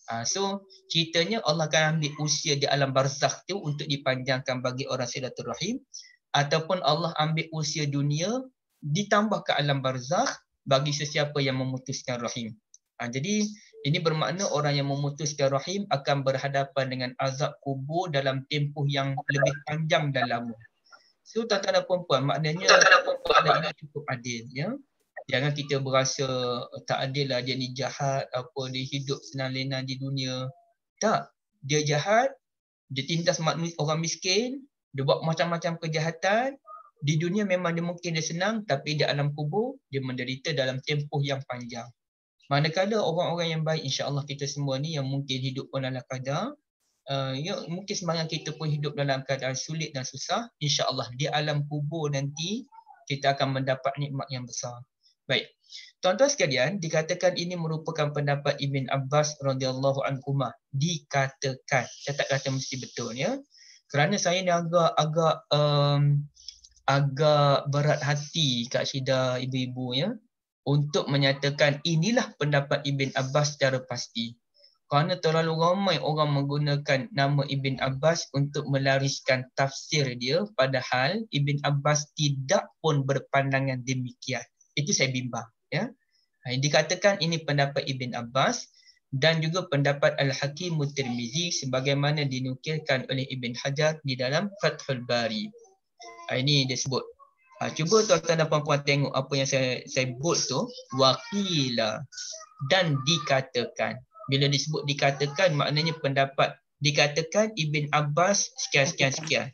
Uh, so ceritanya Allah akan ambil usia di alam barzakh tu untuk dipanjangkan bagi orang silatul rahim ataupun Allah ambil usia dunia ditambah ke alam barzakh bagi sesiapa yang memutuskan rahim. Uh, jadi ini bermakna orang yang memutuskan rahim akan berhadapan dengan azab kubur dalam tempoh yang lebih panjang dan lama. So tatanan perempuan maknanya tatanan cukup adil ya. Jangan kita berasa eh, tak adil lah dia ni jahat apa dia hidup senang lena di dunia. Tak. Dia jahat, dia tindas orang miskin, dia buat macam-macam kejahatan. Di dunia memang dia mungkin dia senang tapi di alam kubur dia menderita dalam tempoh yang panjang. Manakala orang-orang yang baik insya-Allah kita semua ni yang mungkin hidup pun ala kadar, uh, ya, mungkin semangat kita pun hidup dalam keadaan sulit dan susah. InsyaAllah di alam kubur nanti kita akan mendapat nikmat yang besar. Baik. Tuan-tuan sekalian, dikatakan ini merupakan pendapat Ibn Abbas radhiyallahu anhumah. Dikatakan. Saya kata mesti betul. Ya? Kerana saya ni agak agak um, agak berat hati Kak Syida ibu-ibu ya untuk menyatakan inilah pendapat Ibn Abbas secara pasti kerana terlalu ramai orang menggunakan nama Ibn Abbas untuk melariskan tafsir dia padahal Ibn Abbas tidak pun berpandangan demikian. Itu saya bimbang. Ya. Ha, dikatakan ini pendapat Ibn Abbas dan juga pendapat Al-Hakim Tirmizi sebagaimana dinukilkan oleh Ibn Hajar di dalam Fathul Bari. Ha, ini dia sebut. Ha, cuba tuan-tuan dan puan-puan tengok apa yang saya, saya bold tu. Waqila dan dikatakan bila disebut dikatakan maknanya pendapat dikatakan Ibn Abbas sekian sekian sekian.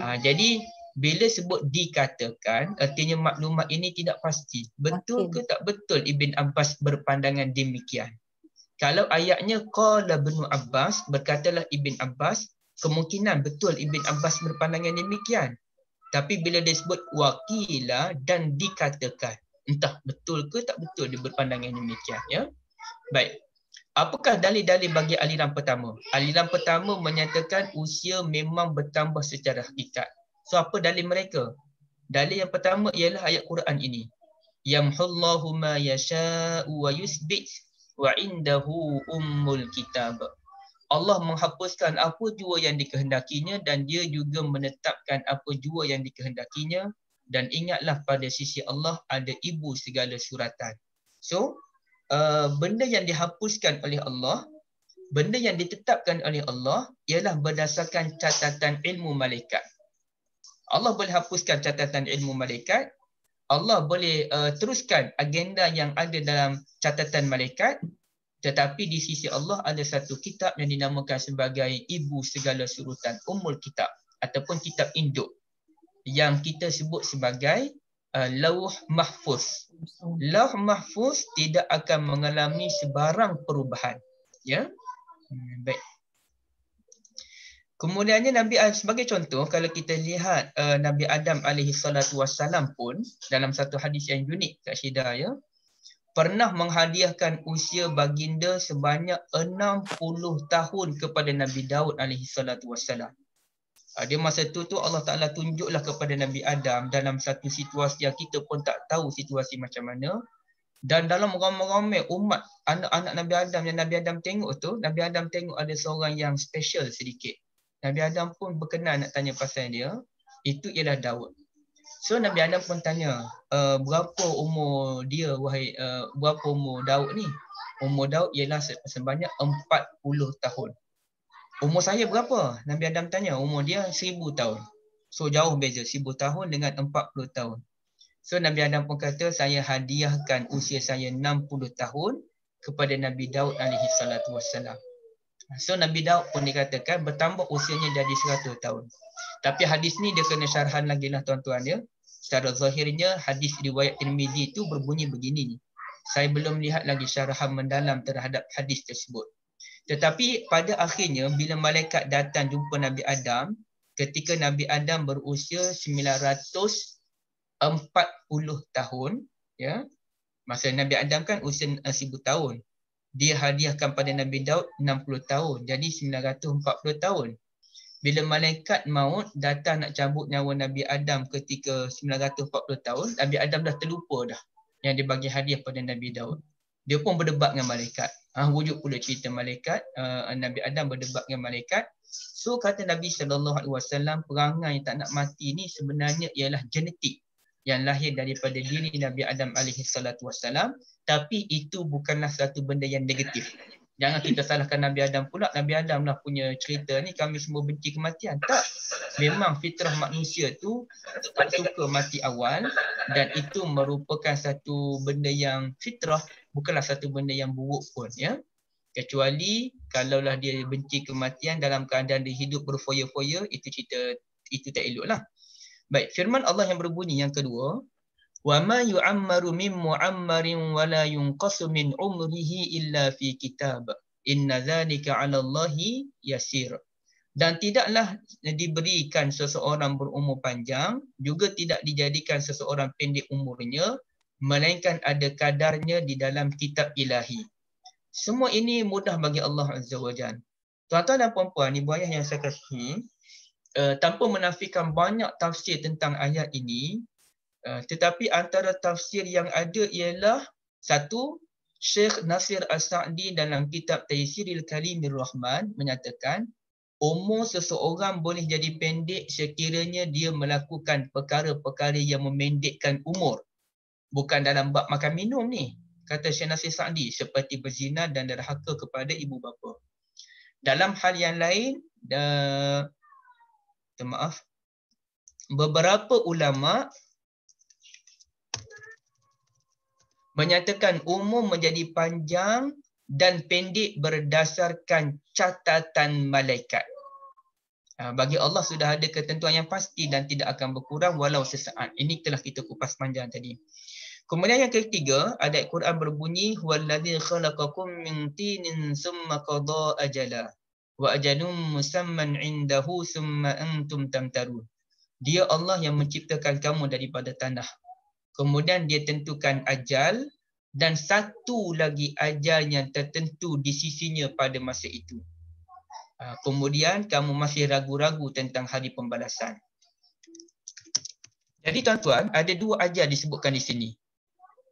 Ha, jadi bila sebut dikatakan artinya maklumat ini tidak pasti. Betul ke tak betul Ibn Abbas berpandangan demikian? Kalau ayatnya qala benu Abbas berkatalah Ibn Abbas kemungkinan betul Ibn Abbas berpandangan demikian. Tapi bila dia sebut waqila dan dikatakan entah betul ke tak betul dia berpandangan demikian ya. Baik. Apakah dalil-dalil bagi aliran pertama? Aliran pertama menyatakan usia memang bertambah secara hakikat. So apa dalil mereka? Dalil yang pertama ialah ayat Quran ini. Yamhullahu ma yasha'u wa yusbit wa indahu ummul kitab. Allah menghapuskan apa jua yang dikehendakinya dan dia juga menetapkan apa jua yang dikehendakinya dan ingatlah pada sisi Allah ada ibu segala suratan. So, Uh, benda yang dihapuskan oleh Allah, benda yang ditetapkan oleh Allah ialah berdasarkan catatan ilmu malaikat. Allah boleh hapuskan catatan ilmu malaikat. Allah boleh uh, teruskan agenda yang ada dalam catatan malaikat. Tetapi di sisi Allah ada satu kitab yang dinamakan sebagai ibu segala surutan, umul kitab ataupun kitab induk yang kita sebut sebagai Eh, lauh mahfuz. Lauh mahfuz tidak akan mengalami sebarang perubahan. Ya. Hmm, baik. Kemudiannya Nabi sebagai contoh kalau kita lihat uh, Nabi Adam alaihi salatu wasallam pun dalam satu hadis yang unik kat Syida ya pernah menghadiahkan usia baginda sebanyak 60 tahun kepada Nabi Daud alaihi salatu wasallam. Ah, dia masa tu tu Allah Ta'ala tunjuklah kepada Nabi Adam dalam satu situasi yang kita pun tak tahu situasi macam mana. Dan dalam ramai-ramai umat anak-anak Nabi Adam yang Nabi Adam tengok tu, Nabi Adam tengok ada seorang yang special sedikit. Nabi Adam pun berkenan nak tanya pasal dia. Itu ialah Dawud So Nabi Adam pun tanya, uh, berapa umur dia, wahai, uh, berapa umur Dawud ni? Umur Dawud ialah sebanyak 40 tahun. Umur saya berapa? Nabi Adam tanya. Umur dia seribu tahun. So jauh beza seribu tahun dengan empat puluh tahun. So Nabi Adam pun kata saya hadiahkan usia saya enam puluh tahun kepada Nabi Daud alaihi salatu wasallam. So Nabi Daud pun dikatakan bertambah usianya jadi seratus tahun. Tapi hadis ni dia kena syarahan lagi lah tuan-tuan ya. Secara zahirnya hadis riwayat Tirmizi tu berbunyi begini. Saya belum lihat lagi syarahan mendalam terhadap hadis tersebut. Tetapi pada akhirnya bila malaikat datang jumpa Nabi Adam ketika Nabi Adam berusia 940 tahun ya masa Nabi Adam kan usia 1000 eh, tahun dia hadiahkan pada Nabi Daud 60 tahun jadi 940 tahun bila malaikat maut datang nak cabut nyawa Nabi Adam ketika 940 tahun Nabi Adam dah terlupa dah yang dia bagi hadiah pada Nabi Daud dia pun berdebat dengan malaikat. Ha, wujud pula cerita malaikat, uh, Nabi Adam berdebat dengan malaikat. So kata Nabi Alaihi Wasallam, perangai yang tak nak mati ni sebenarnya ialah genetik yang lahir daripada diri Nabi Adam alaihi SAW. Tapi itu bukanlah satu benda yang negatif. Jangan kita salahkan Nabi Adam pula. Nabi Adam lah punya cerita ni kami semua benci kematian. Tak. Memang fitrah manusia tu tak suka mati awal dan itu merupakan satu benda yang fitrah bukanlah satu benda yang buruk pun ya kecuali kalaulah dia benci kematian dalam keadaan dia hidup berfoya-foya itu cerita itu tak eloklah baik firman Allah yang berbunyi yang kedua wa ma yu'ammaru min mu'ammarin wa la yunqasu min umrihi illa fi kitab inna dhalika 'ala Allahi yasir dan tidaklah diberikan seseorang berumur panjang juga tidak dijadikan seseorang pendek umurnya melainkan ada kadarnya di dalam kitab ilahi. Semua ini mudah bagi Allah Azza wa Jal. Tuan-tuan dan puan-puan, ibu ayah yang saya kasihi, uh, tanpa menafikan banyak tafsir tentang ayat ini, uh, tetapi antara tafsir yang ada ialah satu, Syekh Nasir As-Sa'di dalam kitab Taisiril Kalimir Rahman menyatakan, umur seseorang boleh jadi pendek sekiranya dia melakukan perkara-perkara yang memendekkan umur bukan dalam bab makan minum ni kata Syekh Nasir Sa'di seperti berzina dan derhaka kepada ibu bapa dalam hal yang lain da maaf beberapa ulama menyatakan umum menjadi panjang dan pendek berdasarkan catatan malaikat. Ha, bagi Allah sudah ada ketentuan yang pasti dan tidak akan berkurang walau sesaat. Ini telah kita kupas panjang tadi. Kemudian yang ketiga, ada Quran berbunyi huwallazi khalaqakum min tinin summa qada ajala wa ajalun musamman indahu summa antum tamtarun. Dia Allah yang menciptakan kamu daripada tanah. Kemudian dia tentukan ajal dan satu lagi ajal yang tertentu di sisinya pada masa itu. Ha, kemudian kamu masih ragu-ragu tentang hari pembalasan. Jadi tuan-tuan, ada dua ajal disebutkan di sini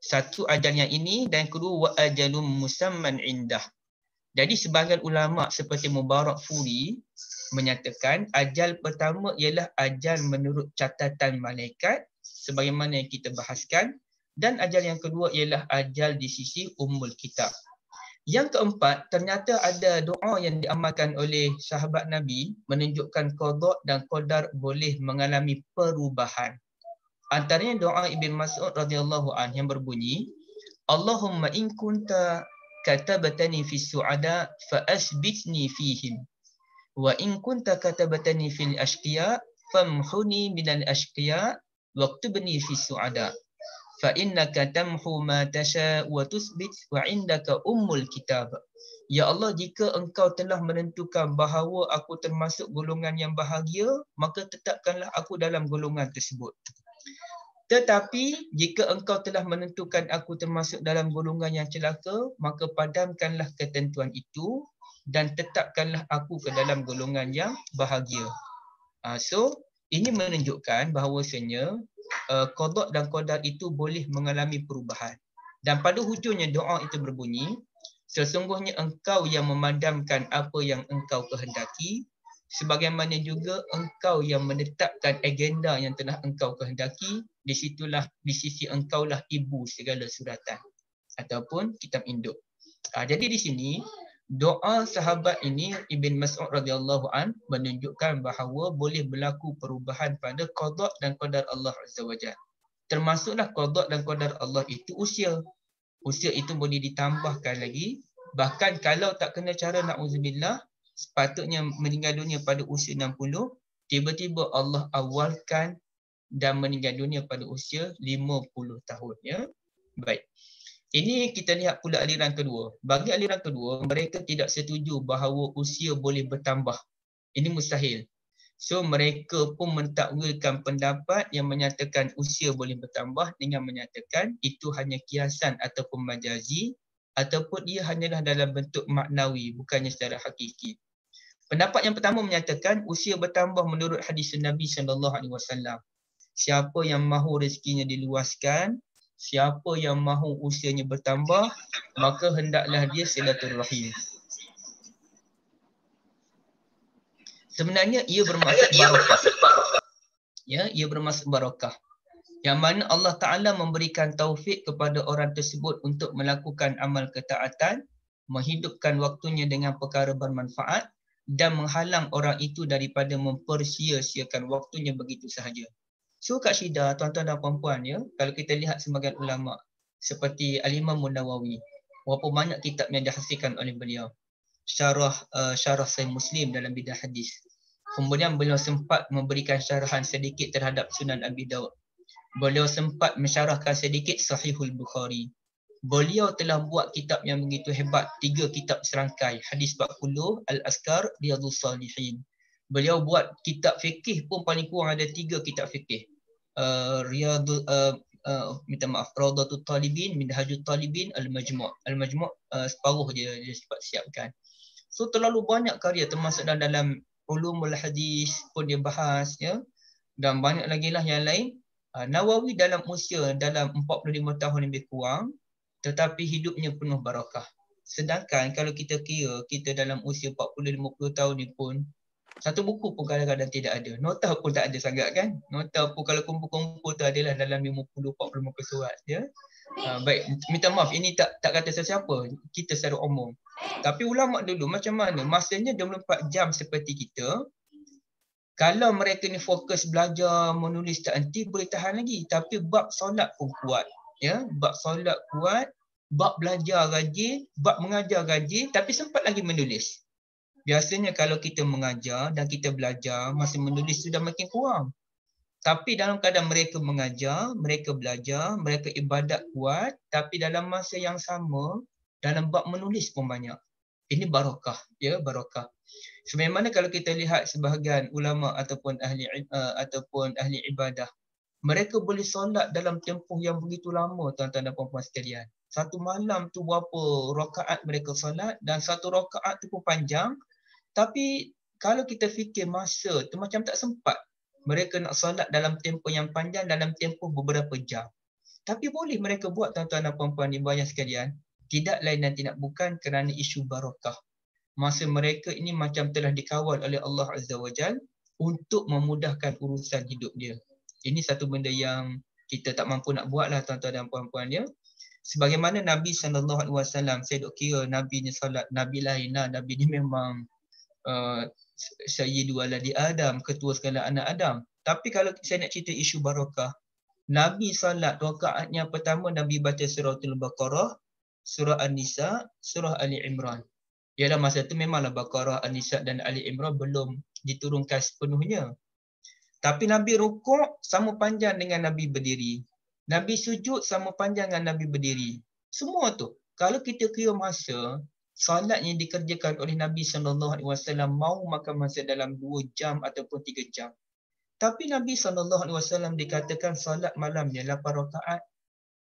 satu ajalnya ini dan kedua wa ajalum musamman indah. Jadi sebahagian ulama seperti Mubarak Furi menyatakan ajal pertama ialah ajal menurut catatan malaikat sebagaimana yang kita bahaskan dan ajal yang kedua ialah ajal di sisi ummul kita. Yang keempat, ternyata ada doa yang diamalkan oleh sahabat Nabi menunjukkan kodok dan kodar boleh mengalami perubahan antaranya doa Ibn Mas'ud radhiyallahu an yang berbunyi Allahumma in kunta katabtani fi su'ada fa asbitni fihim wa in kunta katabtani fil ashqiya famhuni min al ashqiya waqtubni fi su'ada fa innaka tamhu ma tasha wa tusbit wa indaka ummul kitab ya allah jika engkau telah menentukan bahawa aku termasuk golongan yang bahagia maka tetapkanlah aku dalam golongan tersebut tetapi jika engkau telah menentukan aku termasuk dalam golongan yang celaka, maka padamkanlah ketentuan itu dan tetapkanlah aku ke dalam golongan yang bahagia. Uh, so ini menunjukkan bahawasanya uh, kodok dan kodak itu boleh mengalami perubahan. Dan pada hujungnya doa itu berbunyi, sesungguhnya engkau yang memadamkan apa yang engkau kehendaki, sebagaimana juga engkau yang menetapkan agenda yang telah engkau kehendaki, di situlah di sisi engkau lah ibu segala suratan ataupun kitab induk. Uh, jadi di sini doa sahabat ini Ibn Mas'ud radhiyallahu an menunjukkan bahawa boleh berlaku perubahan pada qada dan qadar Allah azza wajalla. Termasuklah qada dan qadar Allah itu usia. Usia itu boleh ditambahkan lagi bahkan kalau tak kena cara naudzubillah sepatutnya meninggal dunia pada usia 60 tiba-tiba Allah awalkan dan meninggal dunia pada usia 50 tahun ya. Baik. Ini kita lihat pula aliran kedua. Bagi aliran kedua, mereka tidak setuju bahawa usia boleh bertambah. Ini mustahil. So mereka pun mentakwilkan pendapat yang menyatakan usia boleh bertambah dengan menyatakan itu hanya kiasan ataupun majazi ataupun ia hanyalah dalam bentuk maknawi bukannya secara hakiki. Pendapat yang pertama menyatakan usia bertambah menurut hadis Nabi sallallahu alaihi wasallam siapa yang mahu rezekinya diluaskan, siapa yang mahu usianya bertambah, maka hendaklah dia silaturahim. Sebenarnya ia bermaksud barokah. Ya, ia bermaksud barokah. Yang mana Allah Ta'ala memberikan taufik kepada orang tersebut untuk melakukan amal ketaatan, menghidupkan waktunya dengan perkara bermanfaat dan menghalang orang itu daripada mempersia waktunya begitu sahaja. So Kak Syida, tuan-tuan dan puan-puan ya, kalau kita lihat sebagian ulama seperti Al-Imam Munawawi, berapa banyak kitab yang dihasilkan oleh beliau. Syarah uh, syarah Sahih Muslim dalam bidang hadis. Kemudian beliau sempat memberikan syarahan sedikit terhadap Sunan Abi Dawud. Beliau sempat mensyarahkan sedikit Sahihul Bukhari. Beliau telah buat kitab yang begitu hebat, tiga kitab serangkai, Hadis 40, Al-Askar, Riyadhus Salihin. Beliau buat kitab fikih pun paling kurang ada tiga kitab fikih. Riyadul uh, minta maaf Raudatul Talibin Minhajul Talibin Al-Majmu' Al-Majmu' uh, separuh je dia sempat siapkan. So terlalu banyak karya termasuk dalam dalam ulumul hadis pun dia bahas ya dan banyak lagi lah yang lain. Uh, Nawawi dalam usia dalam 45 tahun lebih kurang tetapi hidupnya penuh barakah. Sedangkan kalau kita kira kita dalam usia 40-50 tahun ni pun satu buku pun kadang-kadang tidak ada. Nota pun tak ada sangat kan. Nota pun kalau kumpul-kumpul tu adalah dalam 50-40 muka surat. Ya? Uh, baik, minta maaf. Ini tak tak kata sesiapa. Kita secara umum. Tapi ulama dulu macam mana? Masanya 24 jam seperti kita. Kalau mereka ni fokus belajar, menulis tak henti, boleh tahan lagi. Tapi bab solat pun kuat. Ya? Bab solat kuat, bab belajar rajin, bab mengajar rajin, tapi sempat lagi menulis biasanya kalau kita mengajar dan kita belajar masa menulis sudah makin kurang tapi dalam keadaan mereka mengajar mereka belajar mereka ibadat kuat tapi dalam masa yang sama dalam bab menulis pun banyak ini barakah ya barakah sebagaimana kalau kita lihat sebahagian ulama ataupun ahli uh, ataupun ahli ibadah mereka boleh solat dalam tempoh yang begitu lama tuan-tuan dan puan-puan sekalian satu malam tu berapa rokaat mereka solat dan satu rokaat tu pun panjang tapi kalau kita fikir masa tu macam tak sempat mereka nak solat dalam tempoh yang panjang dalam tempoh beberapa jam. Tapi boleh mereka buat tuan-tuan dan puan-puan di banyak sekalian. Tidak lain dan tidak bukan kerana isu barakah. Masa mereka ini macam telah dikawal oleh Allah Azza wa Jal untuk memudahkan urusan hidup dia. Ini satu benda yang kita tak mampu nak buat lah tuan-tuan dan puan-puan ya. Sebagaimana Nabi SAW, saya duk kira Nabi ni salat, Nabi lain lah. Nabi ni memang Uh, saya dua di Adam, ketua segala anak Adam. Tapi kalau saya nak cerita isu barakah, Nabi salat rakaatnya pertama Nabi baca surah Al-Baqarah, surah An-Nisa, surah Ali Imran. Ialah masa itu memanglah Baqarah, An-Nisa dan Ali Imran belum diturunkan sepenuhnya. Tapi Nabi rukuk sama panjang dengan Nabi berdiri. Nabi sujud sama panjang dengan Nabi berdiri. Semua tu. Kalau kita kira masa, salat yang dikerjakan oleh Nabi sallallahu alaihi wasallam mau makan masa dalam 2 jam ataupun 3 jam. Tapi Nabi sallallahu alaihi wasallam dikatakan salat malamnya 8 rakaat,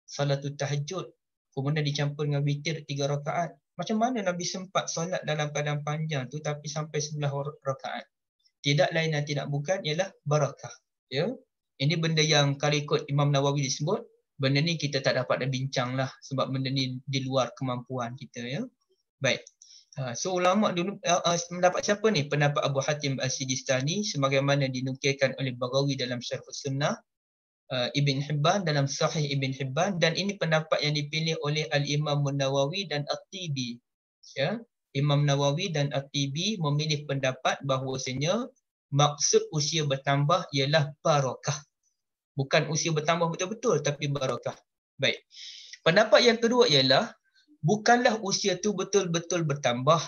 salat tahajud kemudian dicampur dengan witir 3 rakaat. Macam mana Nabi sempat salat dalam keadaan panjang tu tapi sampai 11 rakaat? Tidak lain dan tidak bukan ialah barakah. Ya. Ini benda yang kalau ikut Imam Nawawi disebut, benda ni kita tak dapat dah bincang lah sebab benda ni di luar kemampuan kita. Ya. Baik. Ha, so ulama dulu mendapat eh, eh, siapa ni pendapat Abu Hatim Al-Sijistani sebagaimana dinukilkan oleh Bagawi dalam Syarh Sunnah eh, Ibn Hibban dalam Sahih Ibn Hibban dan ini pendapat yang dipilih oleh Al-Imam Nawawi dan At-Tibi. Ya. Imam Nawawi dan At-Tibi memilih pendapat bahawasanya maksud usia bertambah ialah barakah. Bukan usia bertambah betul-betul tapi barakah. Baik. Pendapat yang kedua ialah bukanlah usia tu betul-betul bertambah.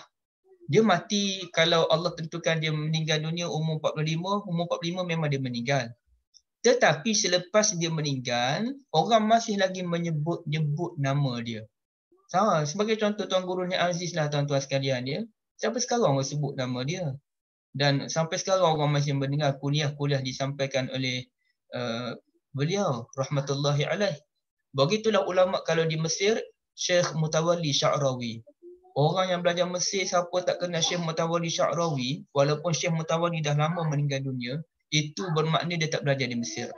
Dia mati kalau Allah tentukan dia meninggal dunia umur 45, umur 45 memang dia meninggal. Tetapi selepas dia meninggal, orang masih lagi menyebut-nyebut nama dia. Sama, ha, sebagai contoh Tuan Guru ni Aziz lah tuan-tuan sekalian dia. Ya. Sampai sekarang orang sebut nama dia. Dan sampai sekarang orang masih mendengar kuliah-kuliah disampaikan oleh uh, beliau. Rahmatullahi alaih. Begitulah ulama kalau di Mesir, Syekh Mutawalli Sha'rawi. Orang yang belajar Mesir siapa tak kenal Syekh Mutawalli Sha'rawi walaupun Syekh Mutawalli dah lama meninggal dunia itu bermakna dia tak belajar di Mesir.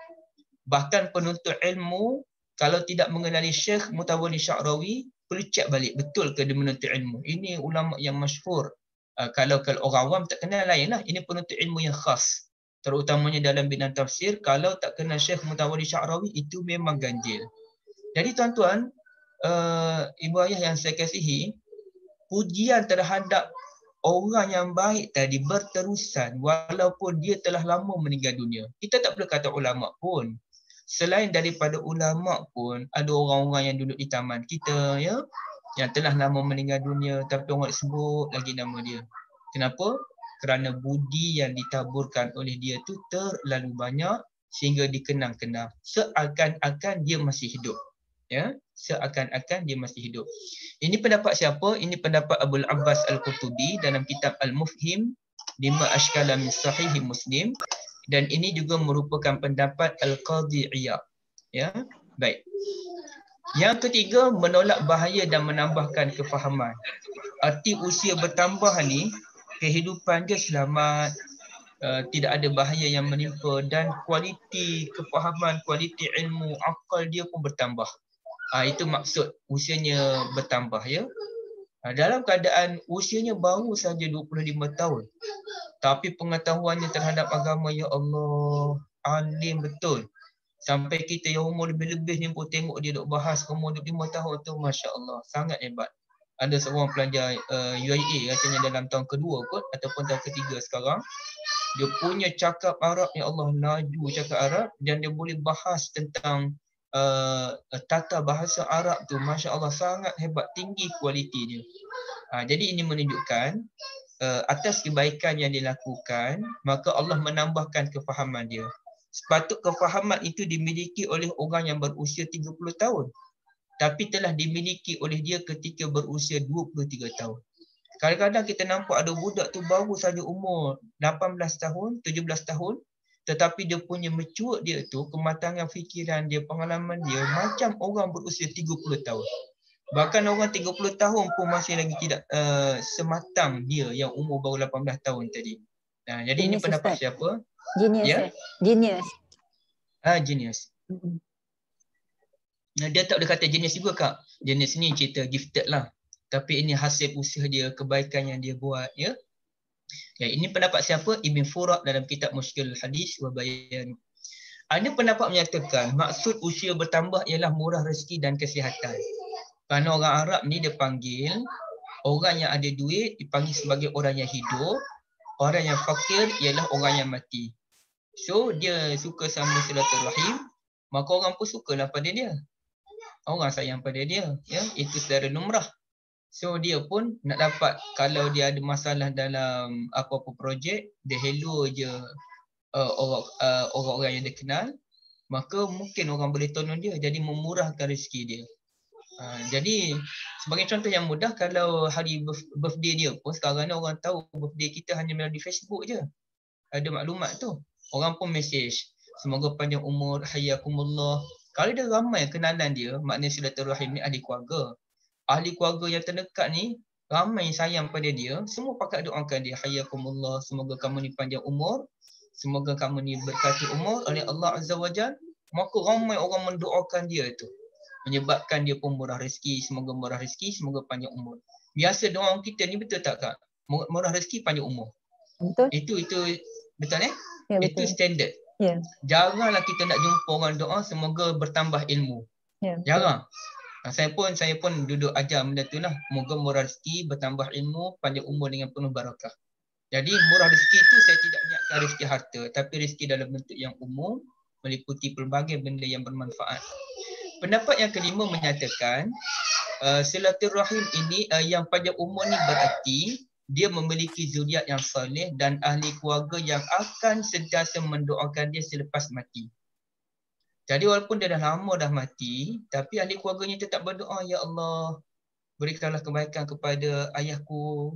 Bahkan penuntut ilmu kalau tidak mengenali Syekh Mutawalli Sha'rawi pelicat balik betul ke dia menuntut ilmu. Ini ulama yang masyhur. Ah, kalau kalau orang awam tak kenal lainlah ini penuntut ilmu yang khas terutamanya dalam bidang tafsir kalau tak kenal Syekh Mutawalli Sha'rawi itu memang ganjil. Jadi tuan-tuan, uh, ibu ayah yang saya kasihi, pujian terhadap orang yang baik tadi berterusan walaupun dia telah lama meninggal dunia. Kita tak perlu kata ulama pun. Selain daripada ulama pun ada orang-orang yang duduk di taman kita ya yang telah lama meninggal dunia tapi orang sebut lagi nama dia. Kenapa? Kerana budi yang ditaburkan oleh dia tu terlalu banyak sehingga dikenang-kenang seakan-akan dia masih hidup ya seakan-akan dia masih hidup. Ini pendapat siapa? Ini pendapat Abdul Abbas Al-Qurtubi dalam kitab Al-Mufhim bima ashkala min sahih Muslim dan ini juga merupakan pendapat Al-Qadhi Iyad. Ya. Baik. Yang ketiga menolak bahaya dan menambahkan kefahaman. Arti usia bertambah ni kehidupan dia selamat Uh, tidak ada bahaya yang menimpa dan kualiti kefahaman, kualiti ilmu, akal dia pun bertambah ha, itu maksud usianya bertambah ya. Ha, dalam keadaan usianya baru saja 25 tahun. Tapi pengetahuannya terhadap agama ya Allah alim betul. Sampai kita yang umur lebih-lebih ni pun tengok dia duk bahas umur 25 tahun tu masya-Allah sangat hebat. Ada seorang pelajar uh, eh, UIA rasanya dalam tahun kedua kot ataupun tahun ketiga sekarang. Dia punya cakap Arab ya Allah laju cakap Arab dan dia boleh bahas tentang uh, tata bahasa Arab tu Masya Allah sangat hebat tinggi kualiti dia uh, ah, Jadi ini menunjukkan uh, Atas kebaikan yang dilakukan Maka Allah menambahkan kefahaman dia Sepatut kefahaman itu dimiliki oleh orang yang berusia 30 tahun Tapi telah dimiliki oleh dia ketika berusia 23 tahun Kadang-kadang kita nampak ada budak tu baru saja umur 18 tahun, 17 tahun tetapi dia punya mecuk dia tu, kematangan fikiran dia, pengalaman dia macam orang berusia 30 tahun. Bahkan orang 30 tahun pun masih lagi tidak uh, sematang dia yang umur baru 18 tahun tadi. Nah, jadi genius ini pendapat Ustaz. siapa? Genius. Yeah? Genius. Ah, genius. Nah, dia tak boleh kata genius juga kak. Genius ni cerita gifted lah. Tapi ini hasil usaha dia, kebaikan yang dia buat. ya. Yeah? Okay, ya, ini pendapat siapa? Ibn Furat dalam kitab Mushkil Hadis wa Bayan. Ada pendapat menyatakan maksud usia bertambah ialah murah rezeki dan kesihatan. Kerana orang Arab ni dia panggil orang yang ada duit dipanggil sebagai orang yang hidup. Orang yang fakir ialah orang yang mati. So dia suka sama silaturahim. Maka orang pun sukalah pada dia. Orang sayang pada dia. Ya? Itu secara numrah. So dia pun nak dapat kalau dia ada masalah dalam apa-apa projek, dia hello je orang-orang uh, uh, yang dia kenal, maka mungkin orang boleh tolong dia jadi memurahkan rezeki dia. Uh, jadi sebagai contoh yang mudah kalau hari birthday dia pun sekarang ni orang tahu birthday kita hanya melalui Facebook je. Ada maklumat tu. Orang pun message semoga panjang umur hayakumullah. Kalau dia ramai kenalan dia, maknanya silaturahim ni ahli keluarga ahli keluarga yang terdekat ni ramai sayang pada dia, semua pakat doakan dia, hayakumullah, semoga kamu ni panjang umur, semoga kamu ni berkati umur oleh Allah Azza wa maka ramai orang mendoakan dia tu. Menyebabkan dia pun murah rezeki, semoga murah rezeki, semoga panjang umur. Biasa doa orang kita ni betul tak kak? Murah rezeki, panjang umur. Betul. Itu, itu betul eh? Ya, betul. Itu standard. Ya. Janganlah kita nak jumpa orang doa, semoga bertambah ilmu. Ya. Jangan. Ah, saya pun saya pun duduk ajar benda tu lah. Moga murah rezeki bertambah ilmu panjang umur dengan penuh barakah. Jadi murah rezeki tu saya tidak niatkan rezeki harta tapi rezeki dalam bentuk yang umum meliputi pelbagai benda yang bermanfaat. Pendapat yang kelima menyatakan uh, silaturahim ini uh, yang panjang umur ni berarti dia memiliki zuriat yang soleh dan ahli keluarga yang akan sentiasa mendoakan dia selepas mati. Jadi walaupun dia dah lama dah mati, tapi ahli keluarganya tetap berdoa, Ya Allah, berikanlah kebaikan kepada ayahku,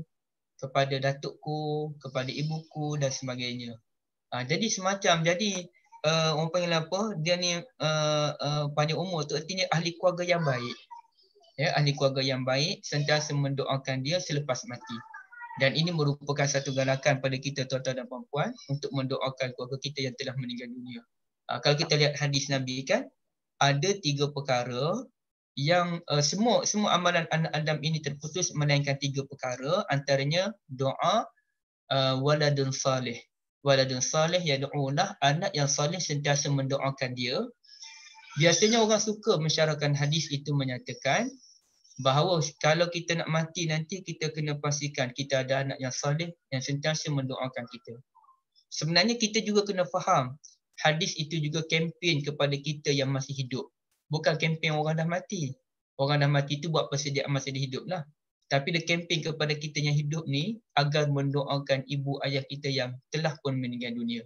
kepada datukku, kepada ibuku dan sebagainya. Ha, jadi semacam, jadi uh, orang panggil apa, dia ni uh, uh, pada umur tu artinya ahli keluarga yang baik. Ya, ahli keluarga yang baik sentiasa mendoakan dia selepas mati. Dan ini merupakan satu galakan pada kita tuan-tuan dan perempuan untuk mendoakan keluarga kita yang telah meninggal dunia uh, kalau kita lihat hadis Nabi kan ada tiga perkara yang uh, semua semua amalan anak Adam ini terputus melainkan tiga perkara antaranya doa uh, waladun salih waladun salih yang doalah anak yang salih sentiasa mendoakan dia biasanya orang suka mensyarahkan hadis itu menyatakan bahawa kalau kita nak mati nanti kita kena pastikan kita ada anak yang salih yang sentiasa mendoakan kita sebenarnya kita juga kena faham hadis itu juga kempen kepada kita yang masih hidup. Bukan kempen orang dah mati. Orang dah mati itu buat persediaan masa dia hidup lah. Tapi dia kempen kepada kita yang hidup ni agar mendoakan ibu ayah kita yang telah pun meninggal dunia.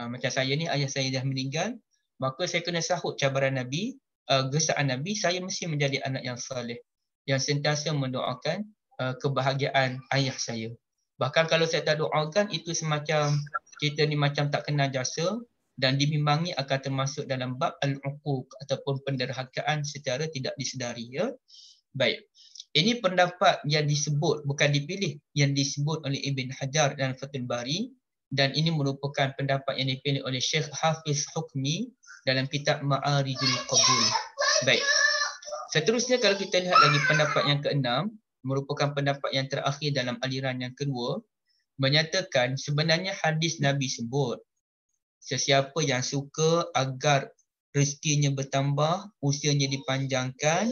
Uh, macam saya ni, ayah saya dah meninggal. Maka saya kena sahut cabaran Nabi, uh, gesaan Nabi, saya mesti menjadi anak yang salih. Yang sentiasa mendoakan uh, kebahagiaan ayah saya. Bahkan kalau saya tak doakan, itu semacam kita ni macam tak kenal jasa, dan dibimbangi akan termasuk dalam bab al-uquq ataupun penderhakaan secara tidak disedari ya. Baik. Ini pendapat yang disebut bukan dipilih yang disebut oleh Ibn Hajar dan Fathul Bari dan ini merupakan pendapat yang dipilih oleh Syekh Hafiz Hukmi dalam kitab Ma'arijul Qabul. Baik. Seterusnya kalau kita lihat lagi pendapat yang keenam merupakan pendapat yang terakhir dalam aliran yang kedua menyatakan sebenarnya hadis Nabi sebut sesiapa yang suka agar rezekinya bertambah, usianya dipanjangkan,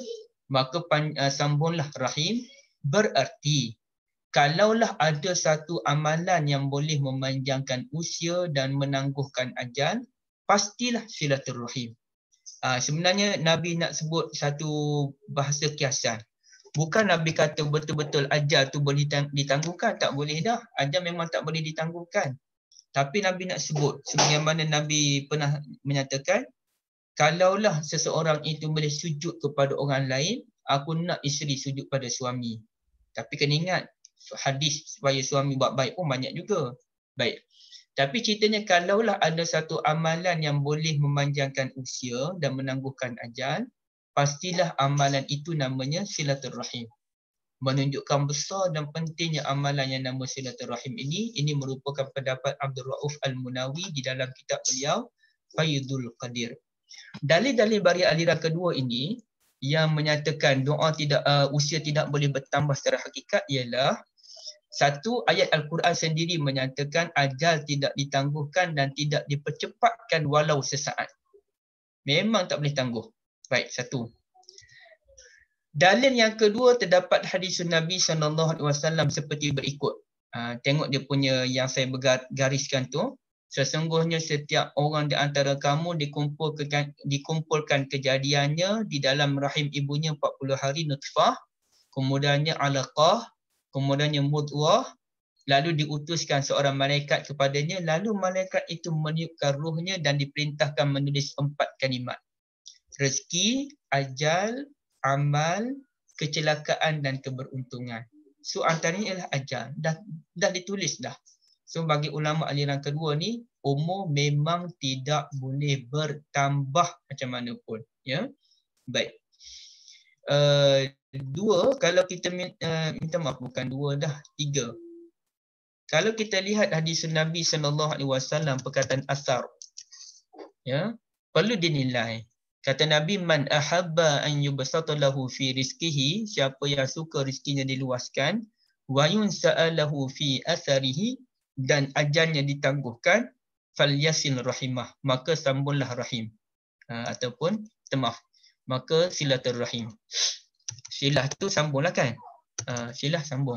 maka pan, uh, sambunglah rahim. Bererti, kalaulah ada satu amalan yang boleh memanjangkan usia dan menangguhkan ajal, pastilah silaturrahim. Uh, ah, sebenarnya Nabi nak sebut satu bahasa kiasan. Bukan Nabi kata betul-betul ajal tu boleh ditangguhkan, tak boleh dah. Ajal memang tak boleh ditangguhkan. Tapi Nabi nak sebut sebagaimana Nabi pernah menyatakan kalaulah seseorang itu boleh sujud kepada orang lain, aku nak isteri sujud pada suami. Tapi kena ingat hadis supaya suami buat baik pun banyak juga. Baik. Tapi ceritanya kalaulah ada satu amalan yang boleh memanjangkan usia dan menangguhkan ajal, pastilah amalan itu namanya silaturrahim menunjukkan besar dan pentingnya amalan yang nama silaturahim ini ini merupakan pendapat Abdul Rauf Al-Munawi di dalam kitab beliau Faidul Qadir. Dalil-dalil bari aliran kedua ini yang menyatakan doa tidak uh, usia tidak boleh bertambah secara hakikat ialah satu ayat al-Quran sendiri menyatakan ajal tidak ditangguhkan dan tidak dipercepatkan walau sesaat. Memang tak boleh tangguh. Baik, satu. Dalil yang kedua terdapat hadis Nabi sallallahu alaihi wasallam seperti berikut. Ah, tengok dia punya yang saya garis-gariskan tu. Sesungguhnya setiap orang di antara kamu dikumpulkan dikumpulkan kejadiannya di dalam rahim ibunya 40 hari nutfah, kemudiannya alaqah, kemudiannya mudwah, lalu diutuskan seorang malaikat kepadanya, lalu malaikat itu meniupkan ruhnya dan diperintahkan menulis empat kalimat. Rezeki, ajal, amal, kecelakaan dan keberuntungan. So antaranya ialah ajal. Dah, dah ditulis dah. So bagi ulama aliran kedua ni, umur memang tidak boleh bertambah macam mana pun. Ya? Baik. Uh, dua, kalau kita minta, uh, eh, minta maaf, bukan dua dah, tiga. Kalau kita lihat hadis Nabi SAW, perkataan asar, ya, perlu dinilai. Kata Nabi man ahabba an yubsata lahu fi rizqihi siapa yang suka rizkinya diluaskan wa yunsa'alahu fi asarihi dan ajalnya ditangguhkan falyasil rahimah maka sambunglah rahim ha, ataupun temah maka silatul silah tu sambunglah kan ha, silah sambung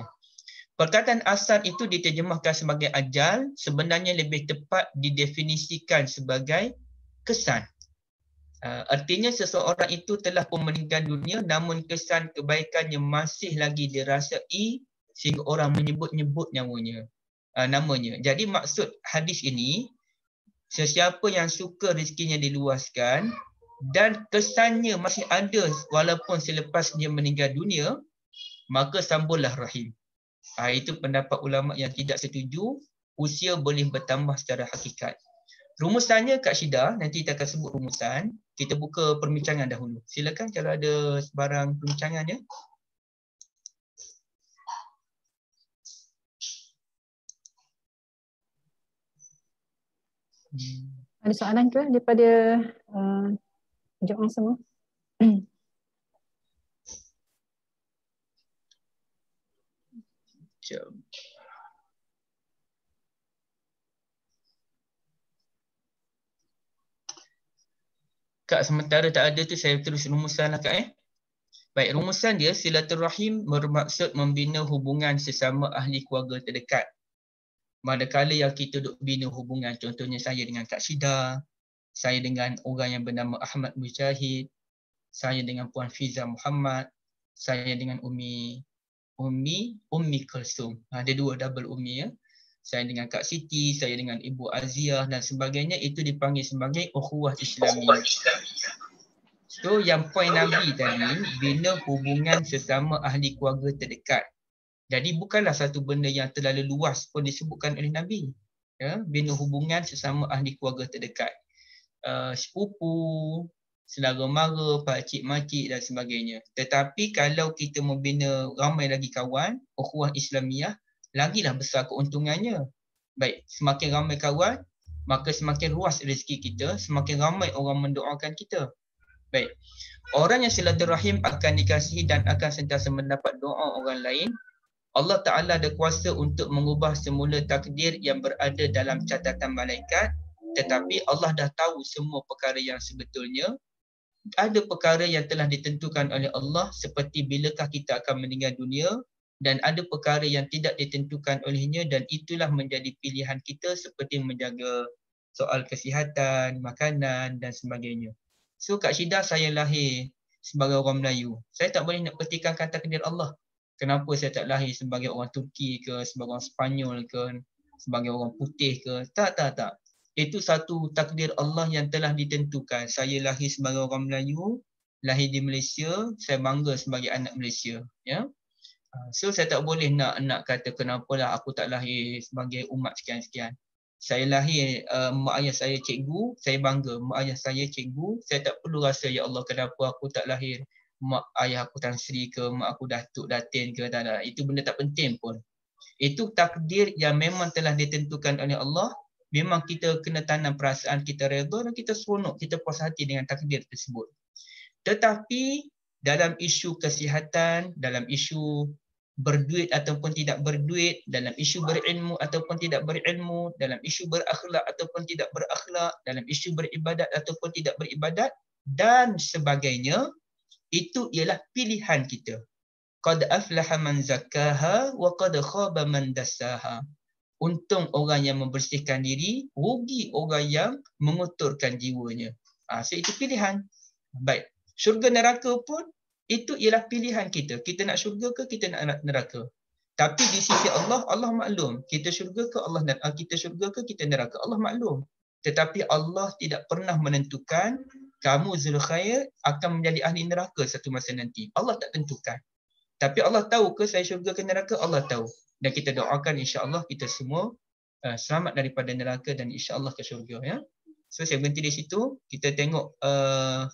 perkataan asar itu diterjemahkan sebagai ajal sebenarnya lebih tepat didefinisikan sebagai kesan Ah, artinya seseorang itu telah pun meninggal dunia namun kesan kebaikannya masih lagi dirasai sehingga orang menyebut-nyebut nyawanya, uh, namanya. Jadi maksud hadis ini, sesiapa yang suka rezekinya diluaskan dan kesannya masih ada walaupun selepas dia meninggal dunia, maka sambullah rahim. Uh, itu pendapat ulama yang tidak setuju, usia boleh bertambah secara hakikat rumusannya Kak Shida nanti kita akan sebut rumusan. Kita buka perbincangan dahulu. Silakan kalau ada sebarang perbincangan ya. Hmm. Ada soalan ke daripada uh, jawapan semua? Jom. Kak sementara tak ada tu saya terus rumusan lah kad eh. Baik, rumusan dia silaturahim bermaksud membina hubungan sesama ahli keluarga terdekat. Manakala yang kita duk bina hubungan, contohnya saya dengan Kak Sida, saya dengan orang yang bernama Ahmad Mujahid, saya dengan Puan Fiza Muhammad, saya dengan Umi Umi Umi Kalsum. Ada ha, dua double Umi ya saya dengan Kak Siti, saya dengan Ibu Aziah dan sebagainya itu dipanggil sebagai ukhuwah Islami. So yang poin Nabi tadi, bina hubungan sesama ahli keluarga terdekat. Jadi bukanlah satu benda yang terlalu luas pun disebutkan oleh Nabi. Ya, bina hubungan sesama ahli keluarga terdekat. Uh, sepupu, selara mara, pakcik makcik dan sebagainya. Tetapi kalau kita membina ramai lagi kawan, ukhuwah Islamiah, lagilah besar keuntungannya. Baik, semakin ramai kawan, maka semakin luas rezeki kita, semakin ramai orang mendoakan kita. Baik, orang yang silaturahim akan dikasihi dan akan sentiasa mendapat doa orang lain. Allah Ta'ala ada kuasa untuk mengubah semula takdir yang berada dalam catatan malaikat. Tetapi Allah dah tahu semua perkara yang sebetulnya. Ada perkara yang telah ditentukan oleh Allah seperti bilakah kita akan meninggal dunia, dan ada perkara yang tidak ditentukan olehnya dan itulah menjadi pilihan kita seperti menjaga soal kesihatan, makanan dan sebagainya. So Kak Syida saya lahir sebagai orang Melayu. Saya tak boleh nak petikan kata kedir Allah. Kenapa saya tak lahir sebagai orang Turki ke, sebagai orang Spanyol ke, sebagai orang putih ke. Tak, tak, tak. Itu satu takdir Allah yang telah ditentukan. Saya lahir sebagai orang Melayu, lahir di Malaysia, saya bangga sebagai anak Malaysia. Ya? Ah, so saya tak boleh nak nak kata lah aku tak lahir sebagai umat sekian-sekian. Saya lahir uh, mak ayah saya cikgu, saya bangga mak ayah saya cikgu. Saya tak perlu rasa ya Allah kenapa aku tak lahir mak ayah aku Tan Sri ke mak aku Datuk Datin ke tak ada. Itu benda tak penting pun. Itu takdir yang memang telah ditentukan oleh Allah. Memang kita kena tanam perasaan kita redha dan kita seronok, kita puas hati dengan takdir tersebut. Tetapi dalam isu kesihatan, dalam isu berduit ataupun tidak berduit, dalam isu berilmu ataupun tidak berilmu, dalam isu berakhlak ataupun tidak berakhlak, dalam isu beribadat ataupun tidak beribadat dan sebagainya, itu ialah pilihan kita. Qad aflaha man zakkaha wa qad khaba man dassaha. Untung orang yang membersihkan diri, rugi orang yang mengotorkan jiwanya. Ha, so itu pilihan. Baik. Syurga neraka pun itu ialah pilihan kita. Kita nak syurga ke kita nak neraka? Tapi di sisi Allah, Allah maklum. Kita syurga ke Allah nak ah, kita syurga ke kita neraka? Allah maklum. Tetapi Allah tidak pernah menentukan kamu Zulkhair akan menjadi ahli neraka satu masa nanti. Allah tak tentukan. Tapi Allah tahu ke saya syurga ke neraka? Allah tahu. Dan kita doakan insya-Allah kita semua uh, selamat daripada neraka dan insya-Allah ke syurga ya. So saya berhenti di situ. Kita tengok uh,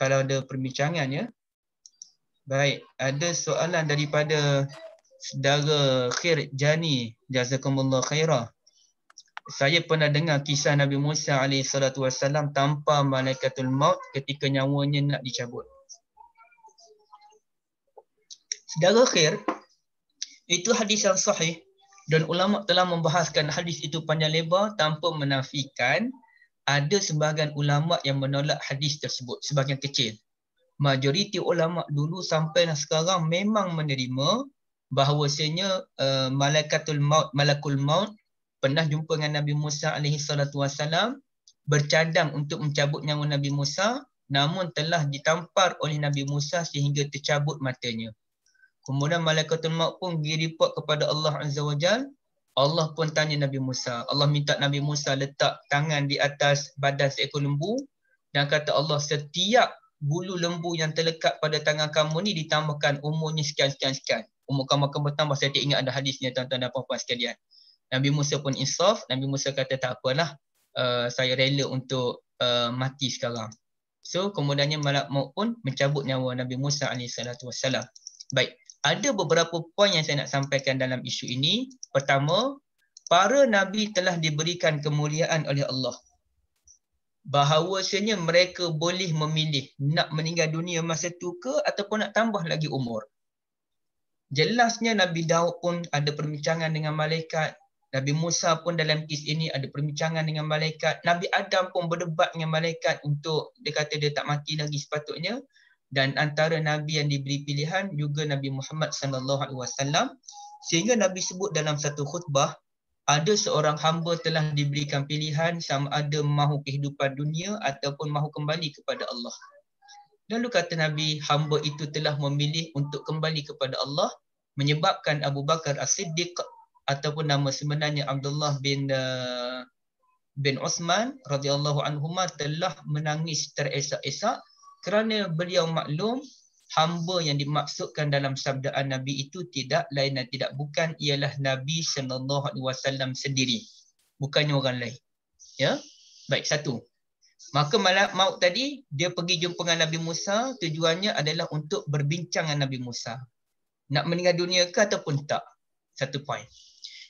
kalau ada perbincangan ya. Baik, ada soalan daripada saudara Khair Jani, jazakumullah khairah. Saya pernah dengar kisah Nabi Musa AS tanpa malaikatul maut ketika nyawanya nak dicabut. Saudara Khair, itu hadis yang sahih dan ulama telah membahaskan hadis itu panjang lebar tanpa menafikan ada sebahagian ulama yang menolak hadis tersebut sebahagian kecil majoriti ulama dulu sampai sekarang memang menerima bahawasanya uh, malaikatul maut malakul maut pernah jumpa dengan Nabi Musa alaihi salatu wasalam bercadang untuk mencabut nyawa Nabi Musa namun telah ditampar oleh Nabi Musa sehingga tercabut matanya. Kemudian malaikatul maut pun pergi report kepada Allah Azza wa Allah pun tanya Nabi Musa. Allah minta Nabi Musa letak tangan di atas badan seekor lembu dan kata Allah setiap bulu lembu yang terlekat pada tangan kamu ni ditambahkan umurnya sekian sekian sekian. Umur kamu akan bertambah. Saya tak ingat ada hadisnya tuan-tuan dan puan-puan sekalian. Nabi Musa pun insaf. Nabi Musa kata tak apalah. Uh, saya rela untuk uh, mati sekarang. So kemudiannya malak maut pun mencabut nyawa Nabi Musa alaihissalatu Baik. Ada beberapa poin yang saya nak sampaikan dalam isu ini. Pertama, para Nabi telah diberikan kemuliaan oleh Allah bahawasanya mereka boleh memilih nak meninggal dunia masa tu ke ataupun nak tambah lagi umur. Jelasnya Nabi Daud pun ada perbincangan dengan malaikat. Nabi Musa pun dalam kes ini ada perbincangan dengan malaikat. Nabi Adam pun berdebat dengan malaikat untuk dia kata dia tak mati lagi sepatutnya. Dan antara Nabi yang diberi pilihan juga Nabi Muhammad SAW. Sehingga Nabi sebut dalam satu khutbah ada seorang hamba telah diberikan pilihan sama ada mahu kehidupan dunia ataupun mahu kembali kepada Allah. Lalu kata Nabi, hamba itu telah memilih untuk kembali kepada Allah menyebabkan Abu Bakar As-Siddiq ataupun nama sebenarnya Abdullah bin eh, bin Osman, radhiyallahu anhu, telah menangis teresa-esa kerana beliau maklum hamba yang dimaksudkan dalam sabdaan Nabi itu tidak lain dan tidak bukan ialah Nabi sallallahu alaihi wasallam sendiri bukannya orang lain ya baik satu maka malam mau tadi dia pergi jumpa dengan Nabi Musa tujuannya adalah untuk berbincang dengan Nabi Musa nak meninggal dunia ke ataupun tak satu point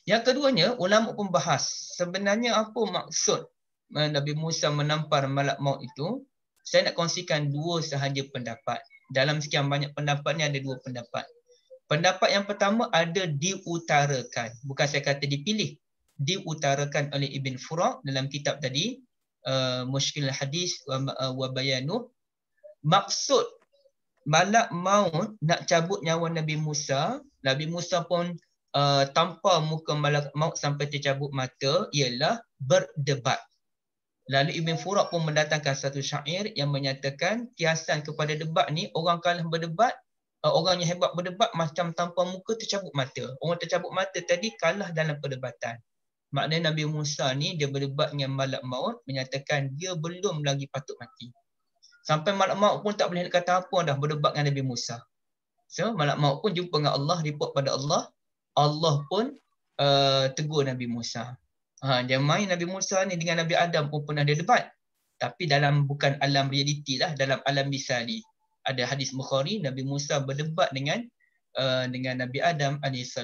yang keduanya ulama pun bahas sebenarnya apa maksud eh, Nabi Musa menampar malak mau itu saya nak kongsikan dua sahaja pendapat dalam sekian banyak pendapat ni ada dua pendapat. Pendapat yang pertama ada diutarakan. Bukan saya kata dipilih. Diutarakan oleh Ibn Furaq dalam kitab tadi. Uh, Mushkil Hadis uh, wa, Bayanu. Maksud malak maut nak cabut nyawa Nabi Musa. Nabi Musa pun uh, tanpa muka malak maut sampai tercabut mata. Ialah berdebat. Lalu Ibn Furak pun mendatangkan satu syair yang menyatakan kiasan kepada debat ni orang kalah berdebat eh, orang yang hebat berdebat macam tanpa muka tercabut mata. Orang tercabut mata tadi kalah dalam perdebatan. Maknanya Nabi Musa ni dia berdebat dengan malak maut menyatakan dia belum lagi patut mati. Sampai malak maut pun tak boleh kata apa dah berdebat dengan Nabi Musa. So malak maut pun jumpa dengan Allah, report pada Allah. Allah pun uh, tegur Nabi Musa. Ha, dia main Nabi Musa ni dengan Nabi Adam pun pernah dia debat. Tapi dalam bukan alam realiti lah, dalam alam misali. Ada hadis Bukhari, Nabi Musa berdebat dengan uh, dengan Nabi Adam AS.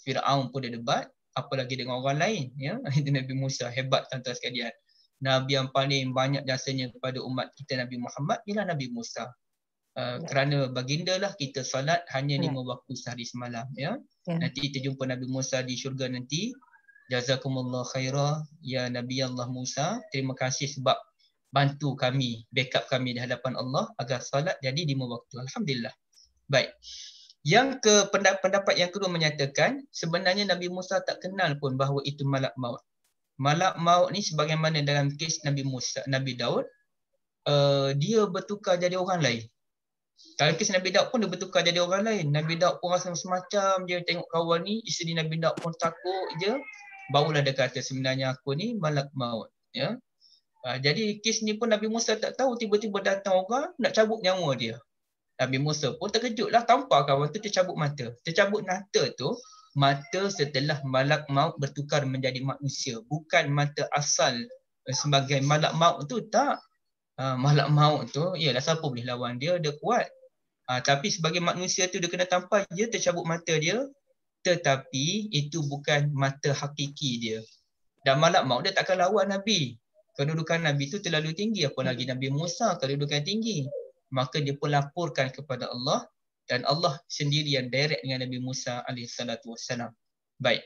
Fir'aun pun dia debat, apalagi dengan orang lain. Ya? Itu Nabi Musa, hebat tuan sekalian. Nabi yang paling banyak jasanya kepada umat kita Nabi Muhammad ialah Nabi Musa. Uh, ya. kerana baginda lah kita salat hanya ya. lima ya. waktu sehari semalam. Ya? ya. Nanti kita jumpa Nabi Musa di syurga nanti jazakumullah khairah ya Nabi Allah Musa. Terima kasih sebab bantu kami, backup kami di hadapan Allah agar salat jadi lima waktu. Alhamdulillah. Baik. Yang ke pendapat yang kedua menyatakan sebenarnya Nabi Musa tak kenal pun bahawa itu malak maut. Malak maut ni sebagaimana dalam kes Nabi Musa, Nabi Daud, uh, dia bertukar jadi orang lain. Kalau kes Nabi Daud pun dia bertukar jadi orang lain. Nabi Daud pun rasa macam-macam dia tengok kawan ni, isteri Nabi Daud pun takut je barulah dia kata sebenarnya aku ni malak maut ya uh, jadi kes ni pun Nabi Musa tak tahu tiba-tiba datang orang nak cabut nyawa dia Nabi Musa pun terkejutlah tampak kawan tu tercabut mata tercabut mata tu mata setelah malak maut bertukar menjadi manusia bukan mata asal eh, sebagai malak maut tu tak uh, malak maut tu ialah siapa boleh lawan dia dia kuat Ha, tapi sebagai manusia tu dia kena tampak dia tercabut mata dia tetapi itu bukan mata hakiki dia dan malak maut dia takkan lawan nabi kedudukan nabi itu terlalu tinggi apalagi nabi Musa kedudukan tinggi maka dia pun laporkan kepada Allah dan Allah sendiri yang direct dengan nabi Musa alaihi baik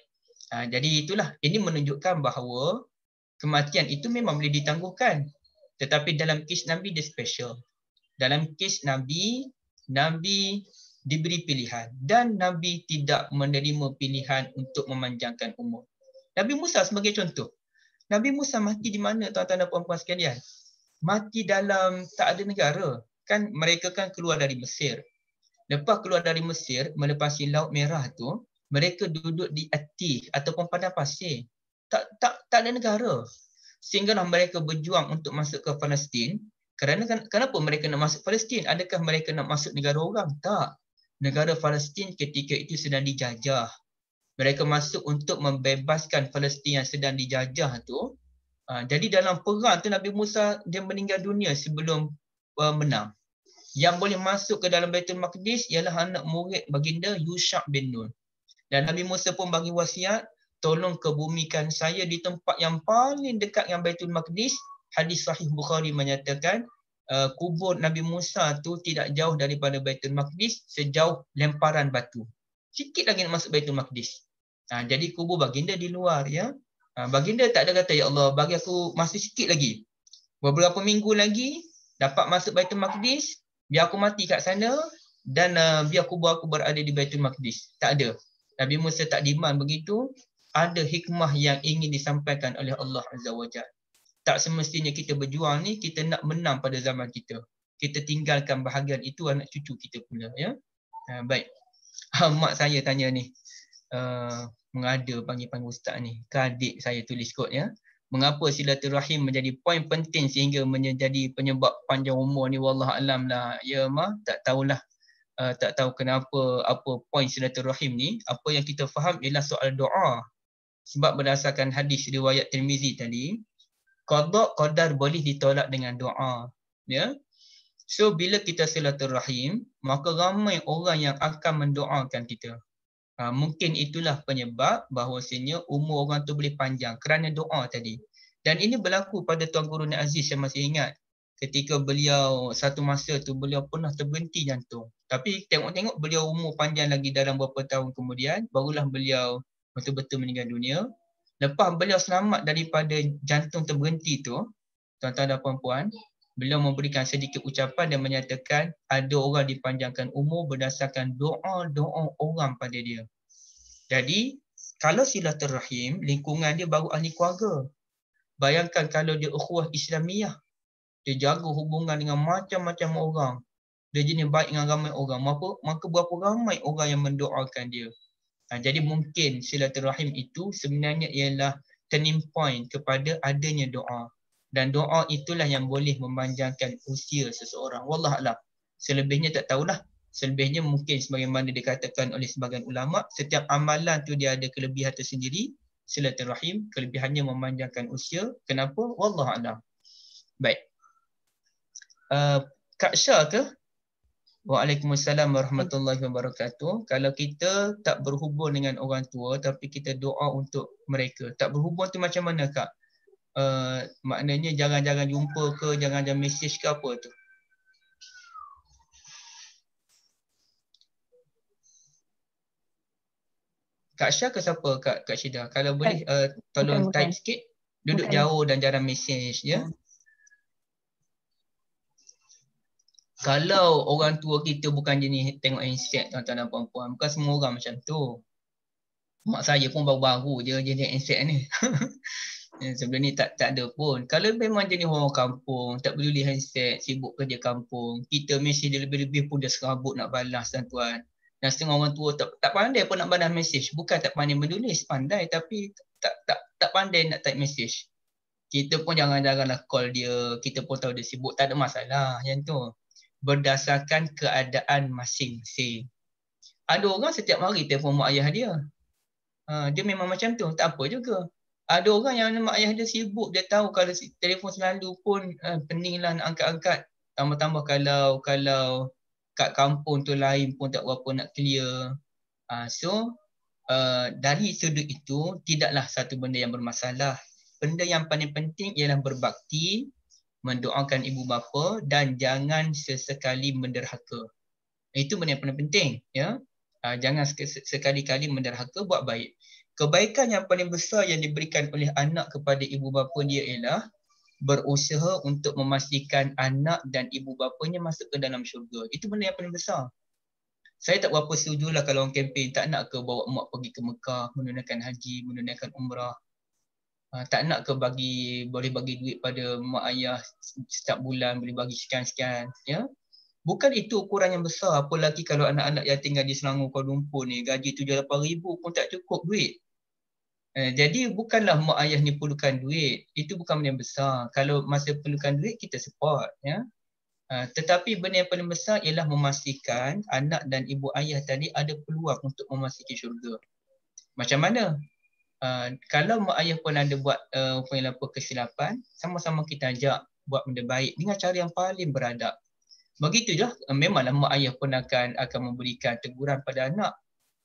ha, jadi itulah ini menunjukkan bahawa kematian itu memang boleh ditangguhkan tetapi dalam kes nabi dia special dalam kes nabi nabi diberi pilihan dan Nabi tidak menerima pilihan untuk memanjangkan umur. Nabi Musa sebagai contoh. Nabi Musa mati di mana tuan-tuan dan puan-puan sekalian? Mati dalam tak ada negara. Kan mereka kan keluar dari Mesir. Lepas keluar dari Mesir, melepasi Laut Merah tu, mereka duduk di Atih ataupun pada pasir. Tak tak tak ada negara. Sehinggalah mereka berjuang untuk masuk ke Palestin. Kerana kan, kenapa mereka nak masuk Palestin? Adakah mereka nak masuk negara orang? Tak negara Palestin ketika itu sedang dijajah. Mereka masuk untuk membebaskan Palestin yang sedang dijajah tu. Ah, jadi dalam perang tu Nabi Musa dia meninggal dunia sebelum ah, menang. Yang boleh masuk ke dalam Baitul Maqdis ialah anak murid baginda Yushak bin Nun. Dan Nabi Musa pun bagi wasiat, tolong kebumikan saya di tempat yang paling dekat dengan Baitul Maqdis. Hadis sahih Bukhari menyatakan, Uh, kubur Nabi Musa tu tidak jauh daripada Baitul Maqdis sejauh lemparan batu. Sikit lagi nak masuk Baitul Maqdis. Ha, jadi kubur baginda di luar ya. Ha, baginda tak ada kata ya Allah bagi aku masih sikit lagi. Beberapa minggu lagi dapat masuk Baitul Maqdis, biar aku mati kat sana dan uh, biar kubur aku berada di Baitul Maqdis. Tak ada. Nabi Musa tak demand begitu. Ada hikmah yang ingin disampaikan oleh Allah Azza wa Jalla tak semestinya kita berjuang ni kita nak menang pada zaman kita. Kita tinggalkan bahagian itu anak cucu kita pula ya. Ha, baik. Ha, mak saya tanya ni. Uh, mengada panggil-panggil ustaz ni. Kadik saya tulis kod ya. Mengapa silaturahim menjadi poin penting sehingga menjadi penyebab panjang umur ni wallah alam lah. Ya ma tak tahulah. Uh, tak tahu kenapa apa poin silaturahim ni. Apa yang kita faham ialah soal doa. Sebab berdasarkan hadis riwayat Tirmizi tadi, qada qadar boleh ditolak dengan doa ya so bila kita silaturahim maka ramai orang yang akan mendoakan kita ha, mungkin itulah penyebab bahawasanya umur orang tu boleh panjang kerana doa tadi dan ini berlaku pada tuan guru Nak Aziz saya masih ingat ketika beliau satu masa tu beliau pernah terhenti jantung tapi tengok-tengok beliau umur panjang lagi dalam beberapa tahun kemudian barulah beliau betul-betul meninggal dunia Lepas beliau selamat daripada jantung terberhenti tu, tuan-tuan dan puan-puan, ya. beliau memberikan sedikit ucapan dan menyatakan ada orang dipanjangkan umur berdasarkan doa-doa orang pada dia. Jadi, kalau silaturahim, lingkungan dia baru ahli keluarga. Bayangkan kalau dia ukhuwah Islamiah, dia jaga hubungan dengan macam-macam orang. Dia jenis baik dengan ramai orang. Maka, maka berapa ramai orang yang mendoakan dia. Ha, jadi mungkin silaturahim itu sebenarnya ialah turning point kepada adanya doa dan doa itulah yang boleh memanjangkan usia seseorang wallah alam selebihnya tak tahulah selebihnya mungkin sebagaimana dikatakan oleh sebagian ulama setiap amalan tu dia ada kelebihan tersendiri silaturahim kelebihannya memanjangkan usia kenapa wallah alam baik uh, Kak Syah ke Waalaikumsalam warahmatullahi wabarakatuh. Kalau kita tak berhubung dengan orang tua tapi kita doa untuk mereka. Tak berhubung tu macam mana kak? Uh, maknanya jangan-jangan jumpa ke, jangan-jangan mesej ke apa tu? Kak Syah ke siapa Kak, Kak Syedah? Kalau boleh uh, tolong bukan, bukan. type sikit. Duduk bukan. jauh dan jarang mesej ya. Yeah? Hmm. kalau orang tua kita bukan jenis tengok insek tuan-tuan dan puan-puan bukan semua orang macam tu mak saya pun baru-baru je jenis insek ni eh, sebelum ni tak tak ada pun kalau memang jenis orang kampung tak peduli handset sibuk kerja kampung kita mesti dia lebih-lebih pun dia serabut nak balas tuan-tuan dan setengah orang tua tak, tak pandai pun nak balas mesej bukan tak pandai menulis pandai tapi tak tak tak pandai nak type mesej kita pun jangan-janganlah call dia kita pun tahu dia sibuk tak ada masalah yang tu berdasarkan keadaan masing-masing. Ada orang setiap hari telefon mak ayah dia. Ha, dia memang macam tu, tak apa juga. Ada orang yang mak ayah dia sibuk, dia tahu kalau telefon selalu pun eh, ha, peninglah nak angkat-angkat. Tambah-tambah kalau kalau kat kampung tu lain pun tak berapa nak clear. Ha, so uh, dari sudut itu tidaklah satu benda yang bermasalah. Benda yang paling penting ialah berbakti mendoakan ibu bapa dan jangan sesekali menderhaka. Itu benda yang penting. Ya? Uh, jangan sekali-kali menderhaka, buat baik. Kebaikan yang paling besar yang diberikan oleh anak kepada ibu bapa dia ialah berusaha untuk memastikan anak dan ibu bapanya masuk ke dalam syurga. Itu benda yang paling besar. Saya tak berapa setuju lah kalau orang kempen tak nak ke bawa mak pergi ke Mekah menunaikan haji, menunaikan umrah. Ah, tak nak ke bagi boleh bagi duit pada mak ayah setiap bulan boleh bagi sekian-sekian ya bukan itu ukuran yang besar apalagi kalau anak-anak yang tinggal di Selangor Kuala Lumpur ni gaji 7 ribu pun tak cukup duit eh, jadi bukanlah mak ayah ni perlukan duit itu bukan benda yang besar kalau masa perlukan duit kita support ya Uh, tetapi benda yang paling besar ialah memastikan anak dan ibu ayah tadi ada peluang untuk memasuki syurga. Macam mana? uh, kalau mak ayah pun ada buat uh, eh, punya kesilapan, sama-sama kita ajak buat benda baik dengan cara yang paling beradab. Begitu je, uh, memanglah mak ayah pun akan akan memberikan teguran pada anak.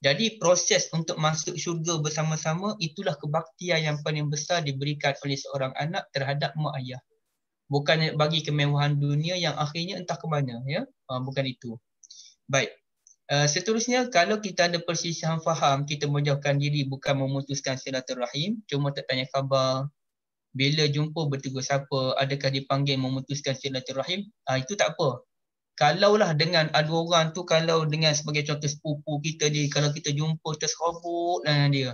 Jadi proses untuk masuk syurga bersama-sama itulah kebaktian yang paling besar diberikan oleh seorang anak terhadap mak ayah. Bukan bagi kemewahan dunia yang akhirnya entah ke mana. Ya? Uh, bukan itu. Baik, Eh, seterusnya kalau kita ada persisahan faham kita menjauhkan diri bukan memutuskan silaturahim cuma tak tanya khabar bila jumpa bertegur siapa adakah dipanggil memutuskan silaturahim uh, itu tak apa kalaulah dengan ada orang tu kalau dengan sebagai contoh sepupu kita di kalau kita jumpa terserobot lah dengan dia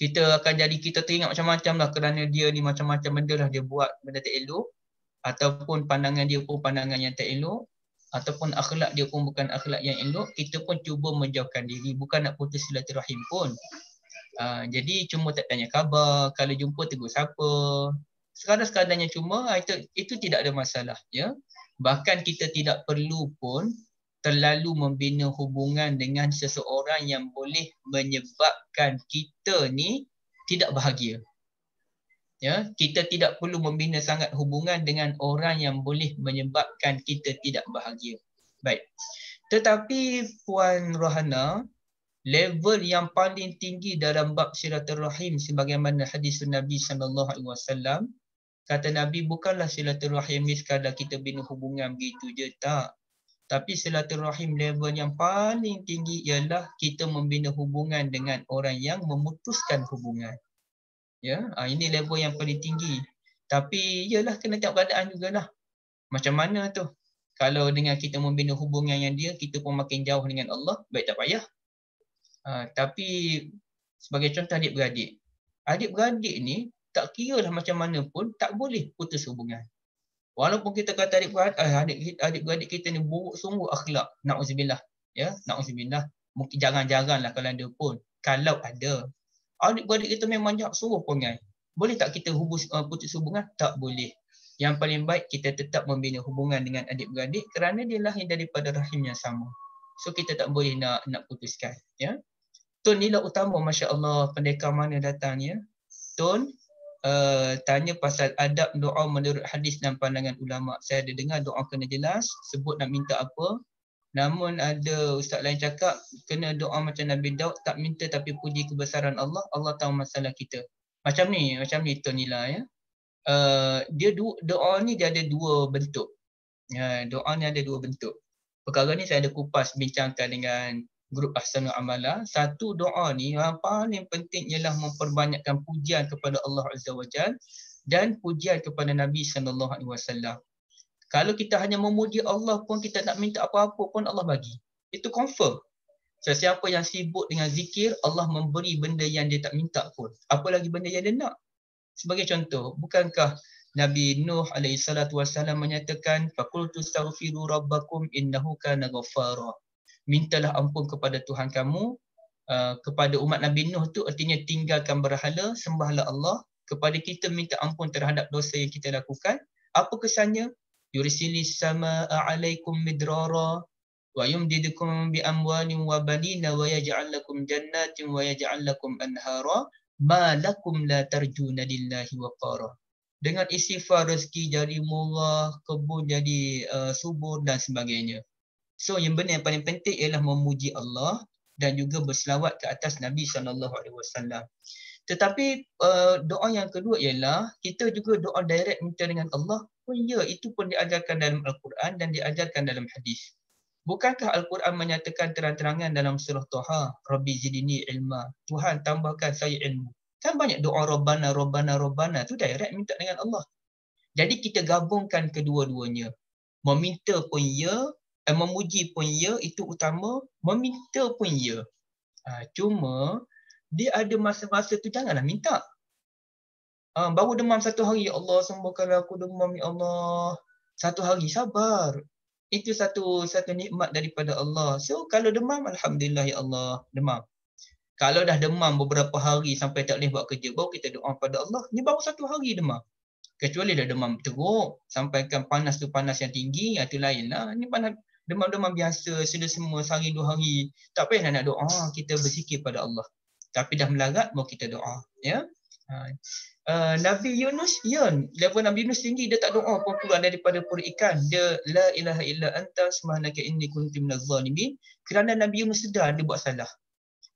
kita akan jadi kita teringat macam-macam lah kerana dia ni macam-macam benda lah dia buat benda tak elok ataupun pandangan dia pun pandangan yang tak elok ataupun akhlak dia pun bukan akhlak yang elok, kita pun cuba menjauhkan diri. Bukan nak putus silaturahim pun. Uh, jadi cuma tak tanya khabar, kalau jumpa tegur siapa. Sekadar-sekadarnya cuma, ah, itu, itu tidak ada masalah. Ya? Bahkan kita tidak perlu pun terlalu membina hubungan dengan seseorang yang boleh menyebabkan kita ni tidak bahagia ya kita tidak perlu membina sangat hubungan dengan orang yang boleh menyebabkan kita tidak bahagia baik tetapi puan rohana level yang paling tinggi dalam bab silaturahim sebagaimana hadis nabi sallallahu alaihi wasallam kata nabi bukanlah silaturahim ni sekadar kita bina hubungan begitu je tak tapi silaturahim level yang paling tinggi ialah kita membina hubungan dengan orang yang memutuskan hubungan ya yeah? ini level yang paling tinggi tapi ialah kena tengok keadaan jugalah macam mana tu kalau dengan kita membina hubungan yang dia kita pun makin jauh dengan Allah baik tak payah uh, tapi sebagai contoh adik beradik adik beradik ni tak kira lah macam mana pun tak boleh putus hubungan walaupun kita kata ah, adik beradik adik, adik beradik kita ni buruk sungguh akhlak Nak nauzubillah ya nak nauzubillah mungkin jangan lah kalau ada pun kalau ada adik-beradik kita memang jahat suruh perangai. Boleh tak kita hubus, uh, putus hubungan? Tak boleh. Yang paling baik kita tetap membina hubungan dengan adik-beradik kerana dia lahir daripada rahim yang sama. So kita tak boleh nak nak putuskan. Ya? Tun nilai utama Masya Allah pendekar mana datang ya? Tun uh, tanya pasal adab doa menurut hadis dan pandangan ulama. Saya ada dengar doa kena jelas. Sebut nak minta apa. Namun ada ustaz lain cakap kena doa macam Nabi Daud tak minta tapi puji kebesaran Allah, Allah tahu masalah kita. Macam ni, macam ni tu nilai ya. Uh, dia du- doa ni dia ada dua bentuk. Ya, uh, doa ni ada dua bentuk. Perkara ni saya ada kupas bincangkan dengan grup Ahsanul Amala. Satu doa ni yang paling penting ialah memperbanyakkan pujian kepada Allah Azza wa Jal dan pujian kepada Nabi sallallahu alaihi wasallam. Kalau kita hanya memuji Allah pun kita tak minta apa-apa pun Allah bagi. Itu confirm. Sesiapa yang sibuk dengan zikir, Allah memberi benda yang dia tak minta pun. Apalagi benda yang dia nak. Sebagai contoh, bukankah Nabi Nuh alaihi salatu wasallam menyatakan faqultu astaghfiru rabbakum innahu kana ghaffara. Mintalah ampun kepada Tuhan kamu uh, kepada umat Nabi Nuh tu artinya tinggalkan berhala, sembahlah Allah kepada kita minta ampun terhadap dosa yang kita lakukan. Apa kesannya? yursili sama alaikum midrara wa yumdidukum bi amwalin wa banina wa yaj'al lakum jannatin wa yaj'al lakum anhara ma lakum la tarjuna lillahi wa qara dengan istighfar rezeki dari Allah kebun jadi uh, subur dan sebagainya so yang benar yang paling penting ialah memuji Allah dan juga berselawat ke atas Nabi sallallahu alaihi wasallam tetapi uh, doa yang kedua ialah kita juga doa direct minta dengan Allah pun ya itu pun diajarkan dalam Al-Quran dan diajarkan dalam hadis. Bukankah Al-Quran menyatakan terang-terangan dalam surah Tuha, Rabbi Zidini Ilma, Tuhan tambahkan saya ilmu. Kan banyak doa Rabbana, Rabbana, Rabbana. Itu direct minta dengan Allah. Jadi kita gabungkan kedua-duanya. Meminta pun ya, eh, memuji pun ya, itu utama. Meminta pun ya. Ha, cuma, dia ada masa-masa tu janganlah minta. Um, baru demam satu hari, Ya Allah sembuhkan aku demam, Ya Allah. Satu hari, sabar. Itu satu satu nikmat daripada Allah. So kalau demam, Alhamdulillah Ya Allah, demam. Kalau dah demam beberapa hari sampai tak boleh buat kerja, baru kita doa pada Allah. Ini baru satu hari demam. Kecuali dah demam teruk, kan panas tu panas yang tinggi, itu ah, lain lah. Ini panas, demam-demam biasa, sudah semua sehari dua hari. Tak payah nak doa, kita bersikir pada Allah. Tapi dah melarat, baru kita doa. Ya? Yeah? Eh, Nabi Yunus yun level Nabi Yunus tinggi dia tak doa pun keluar daripada perut ikan dia la ilaha illa anta subhanaka inni kuntu minaz zalimin kerana Nabi Yunus sedar dia buat salah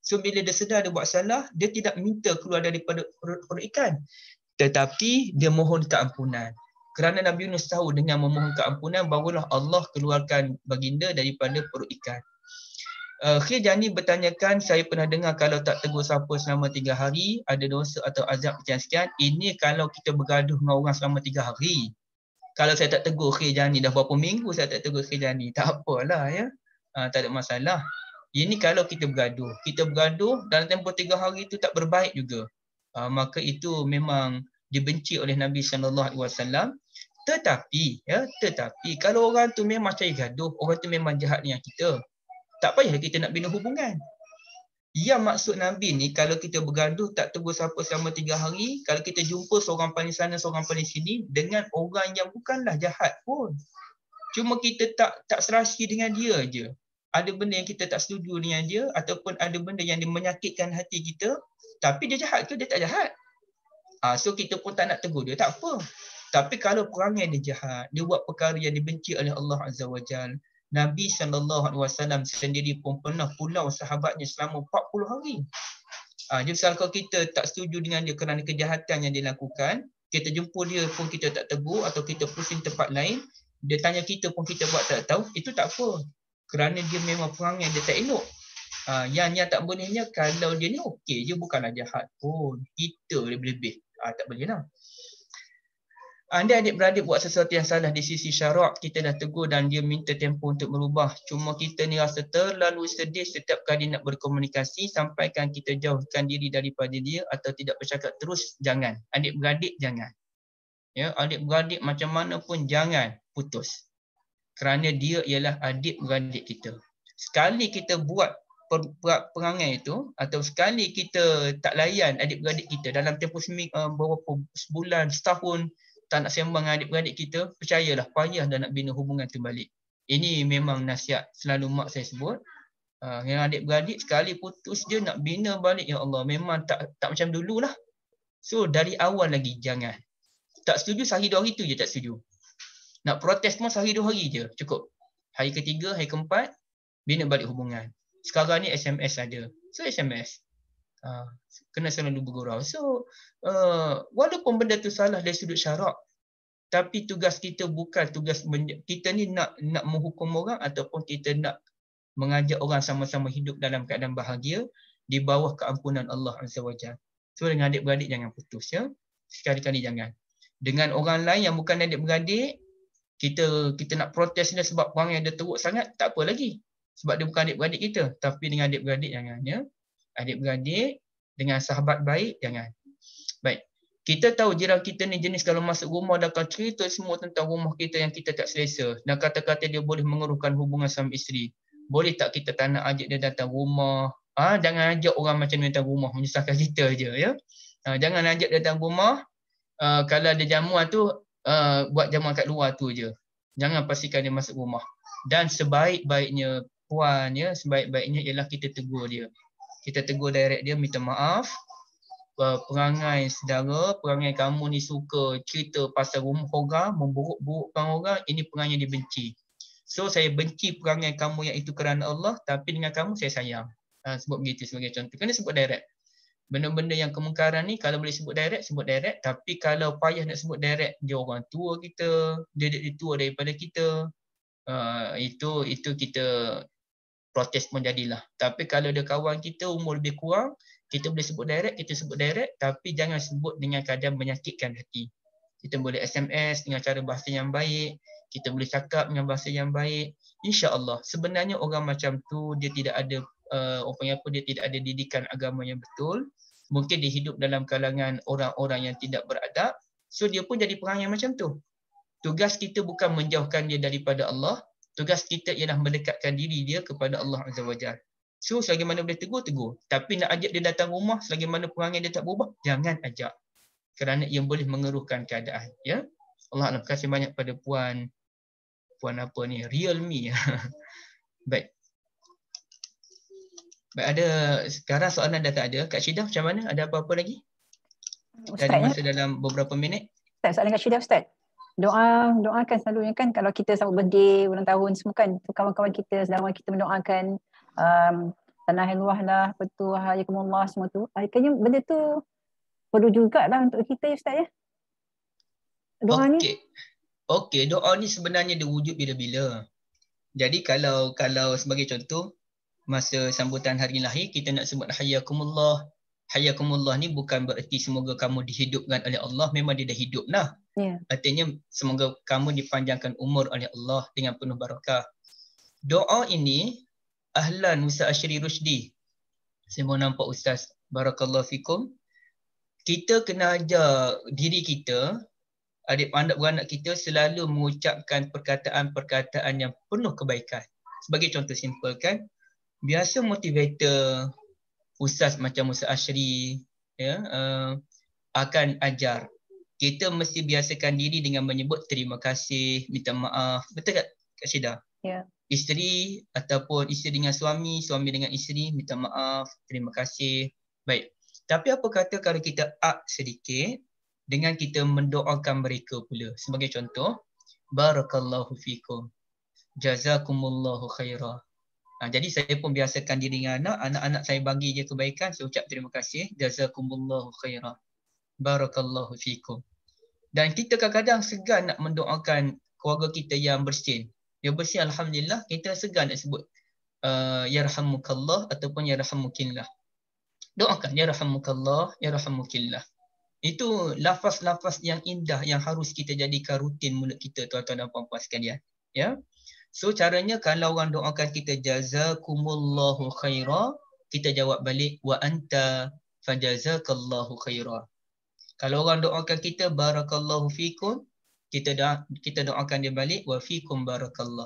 so bila dia sedar dia buat salah dia tidak minta keluar daripada perut, perut ikan tetapi dia mohon keampunan kerana Nabi Yunus tahu dengan memohon keampunan barulah Allah keluarkan baginda daripada perut ikan Uh, Jani bertanyakan, saya pernah dengar kalau tak tegur siapa selama tiga hari, ada dosa atau azab sekian-sekian. Ini kalau kita bergaduh dengan orang selama tiga hari. Kalau saya tak tegur Jani dah berapa minggu saya tak tegur Jani Tak apalah ya. Uh, tak ada masalah. Ini kalau kita bergaduh. Kita bergaduh dalam tempoh tiga hari itu tak berbaik juga. Uh, maka itu memang dibenci oleh Nabi SAW. Tetapi, ya, tetapi kalau orang tu memang cari gaduh, orang tu memang jahat dengan kita tak payah kita nak bina hubungan. Yang maksud Nabi ni kalau kita bergaduh tak tegur siapa selama tiga hari, kalau kita jumpa seorang paling sana, seorang paling sini dengan orang yang bukanlah jahat pun. Cuma kita tak tak serasi dengan dia aje. Ada benda yang kita tak setuju dengan dia ataupun ada benda yang dia menyakitkan hati kita tapi dia jahat ke dia tak jahat. Ah ha, so kita pun tak nak tegur dia tak apa. Tapi kalau perangai dia jahat, dia buat perkara yang dibenci oleh Allah Azza wa Jalla, Nabi saw sendiri pun pernah pulau sahabatnya selama 40 hari. Ha, jadi kalau kita tak setuju dengan dia kerana kejahatan yang dilakukan, kita jumpa dia pun kita tak tegur atau kita pusing tempat lain, dia tanya kita pun kita buat tak tahu, itu tak apa. Kerana dia memang perangai dia tak elok. Ha, yang yang tak bolehnya kalau dia ni okey je bukanlah jahat pun. Kita lebih-lebih ha, tak boleh lah. Anda adik-beradik buat sesuatu yang salah di sisi syarak, kita dah tegur dan dia minta tempoh untuk merubah. Cuma kita ni rasa terlalu sedih setiap kali nak berkomunikasi sampaikan kita jauhkan diri daripada dia atau tidak bercakap terus, jangan. Adik-beradik jangan. Ya, adik-beradik macam mana pun jangan putus. Kerana dia ialah adik-beradik kita. Sekali kita buat perangai itu atau sekali kita tak layan adik-beradik kita dalam tempoh seming, uh, eh, beberapa sebulan, setahun, tak nak sembang dengan adik-beradik kita, percayalah payah dah nak bina hubungan tu balik. Ini memang nasihat selalu mak saya sebut. Uh, ah, yang adik-beradik sekali putus dia nak bina balik, Ya Allah, memang tak tak macam dulu lah. So dari awal lagi jangan. Tak setuju sehari dua hari tu je tak setuju. Nak protes pun sehari dua hari je cukup. Hari ketiga, hari keempat, bina balik hubungan. Sekarang ni SMS ada. So SMS. Ha, kena selalu bergurau. So uh, walaupun benda tu salah dari sudut syarak tapi tugas kita bukan tugas kita ni nak nak menghukum orang ataupun kita nak mengajak orang sama-sama hidup dalam keadaan bahagia di bawah keampunan Allah Azza wa Jalla. So dengan adik-beradik jangan putus ya. Sekali-kali jangan. Dengan orang lain yang bukan adik-beradik kita kita nak protes dia sebab orang yang dia teruk sangat tak apa lagi. Sebab dia bukan adik-beradik kita. Tapi dengan adik-beradik jangan ya adik-beradik dengan sahabat baik jangan. Baik. Kita tahu jiran kita ni jenis kalau masuk rumah dah akan cerita semua tentang rumah kita yang kita tak selesa. Dan kata-kata dia boleh mengeruhkan hubungan sama isteri. Boleh tak kita tak nak ajak dia datang rumah. Ha, jangan ajak orang macam ni datang rumah. Menyusahkan kita je. Ya? Ha, jangan ajak dia datang rumah. Uh, kalau ada jamuan tu, uh, buat jamuan kat luar tu je. Jangan pastikan dia masuk rumah. Dan sebaik-baiknya puan, ya, sebaik-baiknya ialah kita tegur dia kita tegur direct dia minta maaf perangai saudara, perangai kamu ni suka cerita pasal rumah orang, memburuk-burukkan orang, ini perangai yang dibenci. So saya benci perangai kamu yang itu kerana Allah, tapi dengan kamu saya sayang. Ha, sebut begitu sebagai contoh. Kena sebut direct. Benda-benda yang kemungkaran ni kalau boleh sebut direct, sebut direct. Tapi kalau payah nak sebut direct, dia orang tua kita, dia, dia tua daripada kita. Uh, itu itu kita protes pun jadilah. Tapi kalau dia kawan kita umur lebih kurang, kita boleh sebut direct, kita sebut direct tapi jangan sebut dengan keadaan menyakitkan hati. Kita boleh SMS dengan cara bahasa yang baik, kita boleh cakap dengan bahasa yang baik. InsyaAllah sebenarnya orang macam tu dia tidak ada uh, apa dia tidak ada didikan agama yang betul. Mungkin dia hidup dalam kalangan orang-orang yang tidak beradab. So dia pun jadi perang yang macam tu. Tugas kita bukan menjauhkan dia daripada Allah, tugas kita ialah mendekatkan diri dia kepada Allah Azza wa Jal. So, selagi mana boleh tegur, tegur. Tapi nak ajak dia datang rumah, selagi mana perangai dia tak berubah, jangan ajak. Kerana ia boleh mengeruhkan keadaan. Ya? Allah Alam kasih banyak pada puan, puan apa ni, real me. Ya. Baik. Baik, ada sekarang soalan dah tak ada. Kak Syidah macam mana? Ada apa-apa lagi? Ustaz, ada masa ya? dalam beberapa minit? Ustaz, soalan Kak Syidah, Ustaz doa doakan selalu ya kan kalau kita sambut birthday ulang tahun semua kan kawan-kawan kita sedang kita mendoakan um, tanah yang luah lah betul hayakumullah semua tu akhirnya benda tu perlu jugalah untuk kita ya ustaz ya doa okay. ni okey doa ni sebenarnya dia wujud bila-bila jadi kalau kalau sebagai contoh masa sambutan hari lahir kita nak sebut hayakumullah hayakumullah ni bukan bererti semoga kamu dihidupkan oleh Allah memang dia dah hidup lah Yeah. Artinya semoga kamu dipanjangkan umur oleh Allah dengan penuh barakah. Doa ini ahlan Ustaz Ashri Rushdi. Saya mau nampak Ustaz. Barakallahu fikum. Kita kena ajar diri kita, adik-adik beranak kita selalu mengucapkan perkataan-perkataan yang penuh kebaikan. Sebagai contoh simple kan, biasa motivator Ustaz macam Ustaz Ashri ya, uh, akan ajar kita mesti biasakan diri dengan menyebut terima kasih, minta maaf. Betul tak Kak Syedah? Yeah. Isteri ataupun isteri dengan suami, suami dengan isteri, minta maaf, terima kasih. Baik. Tapi apa kata kalau kita up sedikit dengan kita mendoakan mereka pula. Sebagai contoh, Barakallahu fikum. Jazakumullahu khairah. Ha, jadi saya pun biasakan diri dengan anak. Anak-anak saya bagi dia kebaikan. Saya ucap terima kasih. Jazakumullahu khairah. Barakallahu fikum dan kita kadang-kadang segan nak mendoakan keluarga kita yang bersin. Yang bersin alhamdulillah kita segan nak sebut uh, ya rahmukallah ataupun ya rahmukillah. Doakan ya rahmukallah ya rahmukillah. Itu lafaz-lafaz yang indah yang harus kita jadikan rutin mulut kita tuan-tuan dan puan-puan sekalian. Ya. So caranya kalau orang doakan kita jazakumullahu khairah kita jawab balik wa anta fajazakallahu khairah. Kalau orang doakan kita barakallahu fikum, kita doa, kita doakan dia balik wa fikum barakallah.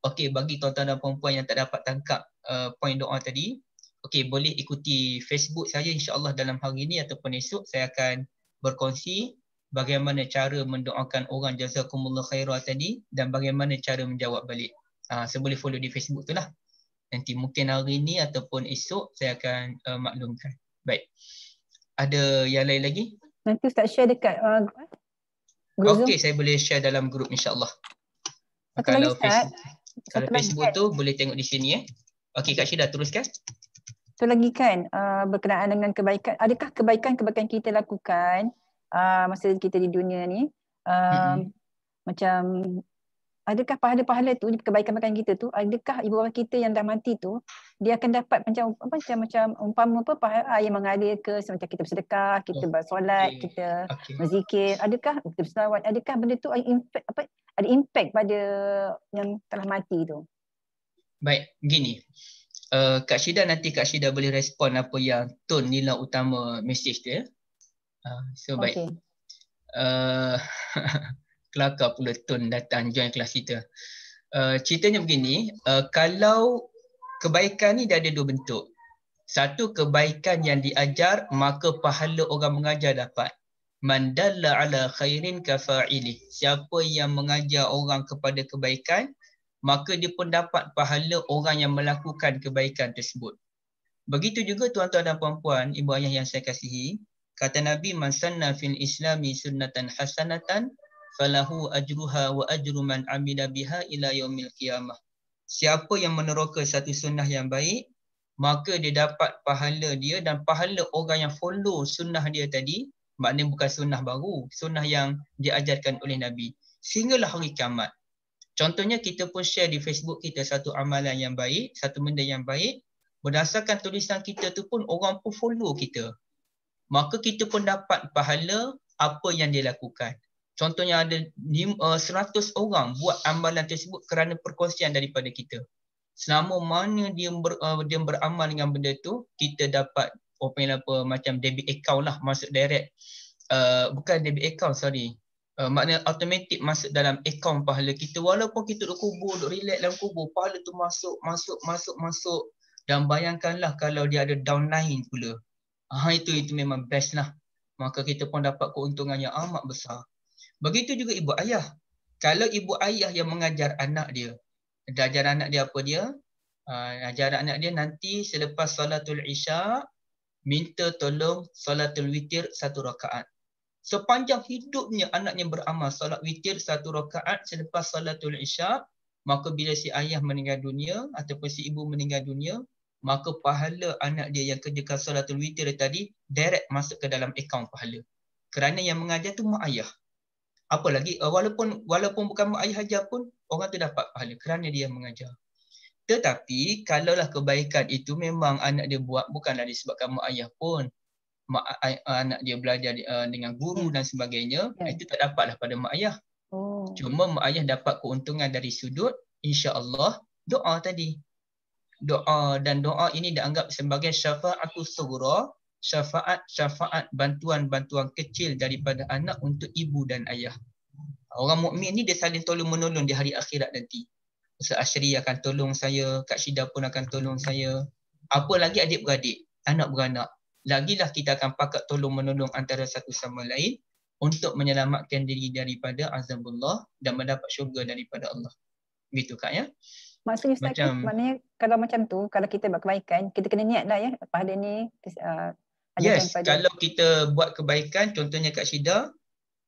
Okey bagi tuan-tuan dan puan-puan yang tak dapat tangkap uh, poin doa tadi, okey boleh ikuti Facebook saya insya-Allah dalam hari ini ataupun esok saya akan berkongsi bagaimana cara mendoakan orang jazakumullah khairah tadi dan bagaimana cara menjawab balik. Ah uh, saya boleh follow di Facebook tu lah. Nanti mungkin hari ini ataupun esok saya akan uh, maklumkan. Baik. Ada yang lain lagi? Nanti Ustaz share dekat uh, Google eh? Okay, saya boleh share dalam grup insyaAllah. Satu kalau lagi, Facebook, kalau lagi, Facebook kan? tu boleh tengok di sini. Eh. Okay, Kak Syedah teruskan. Satu lagi kan uh, berkenaan dengan kebaikan. Adakah kebaikan-kebaikan kita lakukan uh, masa kita di dunia ni? Uh, hmm. Macam adakah pahala-pahala tu kebaikan-kebaikan kita tu adakah ibu bapa kita yang dah mati tu dia akan dapat macam apa macam macam umpama apa pahala air ah, mengalir ke semacam kita bersedekah kita oh, bersolat kita berzikir adakah kita berselawat adakah benda tu ada impact apa ada impact pada yang telah mati tu baik gini uh, Kak Syida nanti Kak Syida boleh respon apa yang tone nilai utama message dia. ya. Uh, so okay. baik. Uh, kelakar pula Tun datang join kelas kita. Uh, ceritanya begini, uh, kalau kebaikan ni dia ada dua bentuk. Satu kebaikan yang diajar maka pahala orang mengajar dapat. Man dalla ala khairin kafa'ili. Siapa yang mengajar orang kepada kebaikan, maka dia pun dapat pahala orang yang melakukan kebaikan tersebut. Begitu juga tuan-tuan dan puan-puan, ibu ayah yang saya kasihi, kata Nabi man sanna fil islami sunnatan hasanatan falahu ajruha wa ajru man amila biha ila yaumil qiyamah. Siapa yang meneroka satu sunnah yang baik, maka dia dapat pahala dia dan pahala orang yang follow sunnah dia tadi, maknanya bukan sunnah baru, sunnah yang diajarkan oleh Nabi. Singgalah hari kiamat. Contohnya kita pun share di Facebook kita satu amalan yang baik, satu benda yang baik. Berdasarkan tulisan kita tu pun orang pun follow kita. Maka kita pun dapat pahala apa yang dia lakukan. Contohnya ada 100 eh, orang buat amalan tersebut kerana perkongsian daripada kita. Selama mana dia ber, eh, dia beramal dengan benda tu, kita dapat apa apa macam debit account lah masuk direct. Uh, bukan debit account sorry. Uh, makna automatik masuk dalam account pahala kita walaupun kita duduk kubur, duduk relax dalam kubur, pahala tu masuk, masuk, masuk, masuk dan bayangkanlah kalau dia ada downline pula. Ha, itu itu memang best lah. Maka kita pun dapat keuntungan yang amat besar. Begitu juga ibu ayah. Kalau ibu ayah yang mengajar anak dia, ajar anak dia apa dia? Uh, ajar anak dia nanti selepas salatul isya minta tolong salatul witir satu rakaat. Sepanjang hidupnya anaknya beramal salat witir satu rakaat selepas salatul isya, maka bila si ayah meninggal dunia ataupun si ibu meninggal dunia, maka pahala anak dia yang kerjakan salatul witir tadi direct masuk ke dalam akaun pahala. Kerana yang mengajar tu mak ayah apa lagi eh, walaupun walaupun bukan mak ayah ajar pun orang tu dapat pahala kerana dia mengajar tetapi kalaulah kebaikan itu memang anak dia buat bukanlah disebabkan mak ayah pun mak ay, anak dia belajar uh, dengan guru dan sebagainya yeah. itu tak dapatlah pada mak ayah oh. cuma mak ayah dapat keuntungan dari sudut Insya Allah doa tadi doa dan doa ini dianggap sebagai syafaatul sughra syafaat-syafaat bantuan-bantuan kecil daripada anak untuk ibu dan ayah. Orang mukmin ni dia saling tolong menolong di hari akhirat nanti. Ustaz Ashri akan tolong saya, Kak Syida pun akan tolong saya. Apa lagi adik-beradik, anak-beranak. Lagilah kita akan pakat tolong menolong antara satu sama lain untuk menyelamatkan diri daripada azabullah dan mendapat syurga daripada Allah. Begitu Kak ya. Maksudnya Ustaz, macam, maknanya kalau macam tu, kalau kita buat kebaikan, kita kena niat lah ya. Pada ni, uh, Yes, kalau kita buat kebaikan, contohnya kat Syida,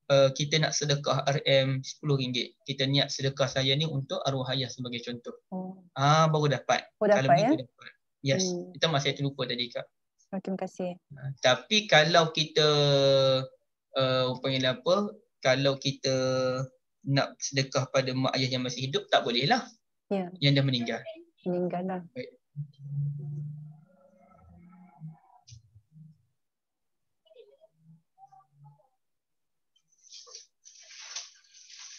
uh, kita nak sedekah RM10. Kita niat sedekah saya ni untuk arwah ayah sebagai contoh. Oh. Ah Baru dapat. Baru dapat, kalau ya? Begitu, dapat. Yes, hmm. itu masih terlupa tadi, Kak. Okay, terima kasih. Uh, tapi kalau kita, uh, panggil apa, kalau kita nak sedekah pada mak ayah yang masih hidup, tak bolehlah. Yeah. Yang dah meninggal. Meninggal lah.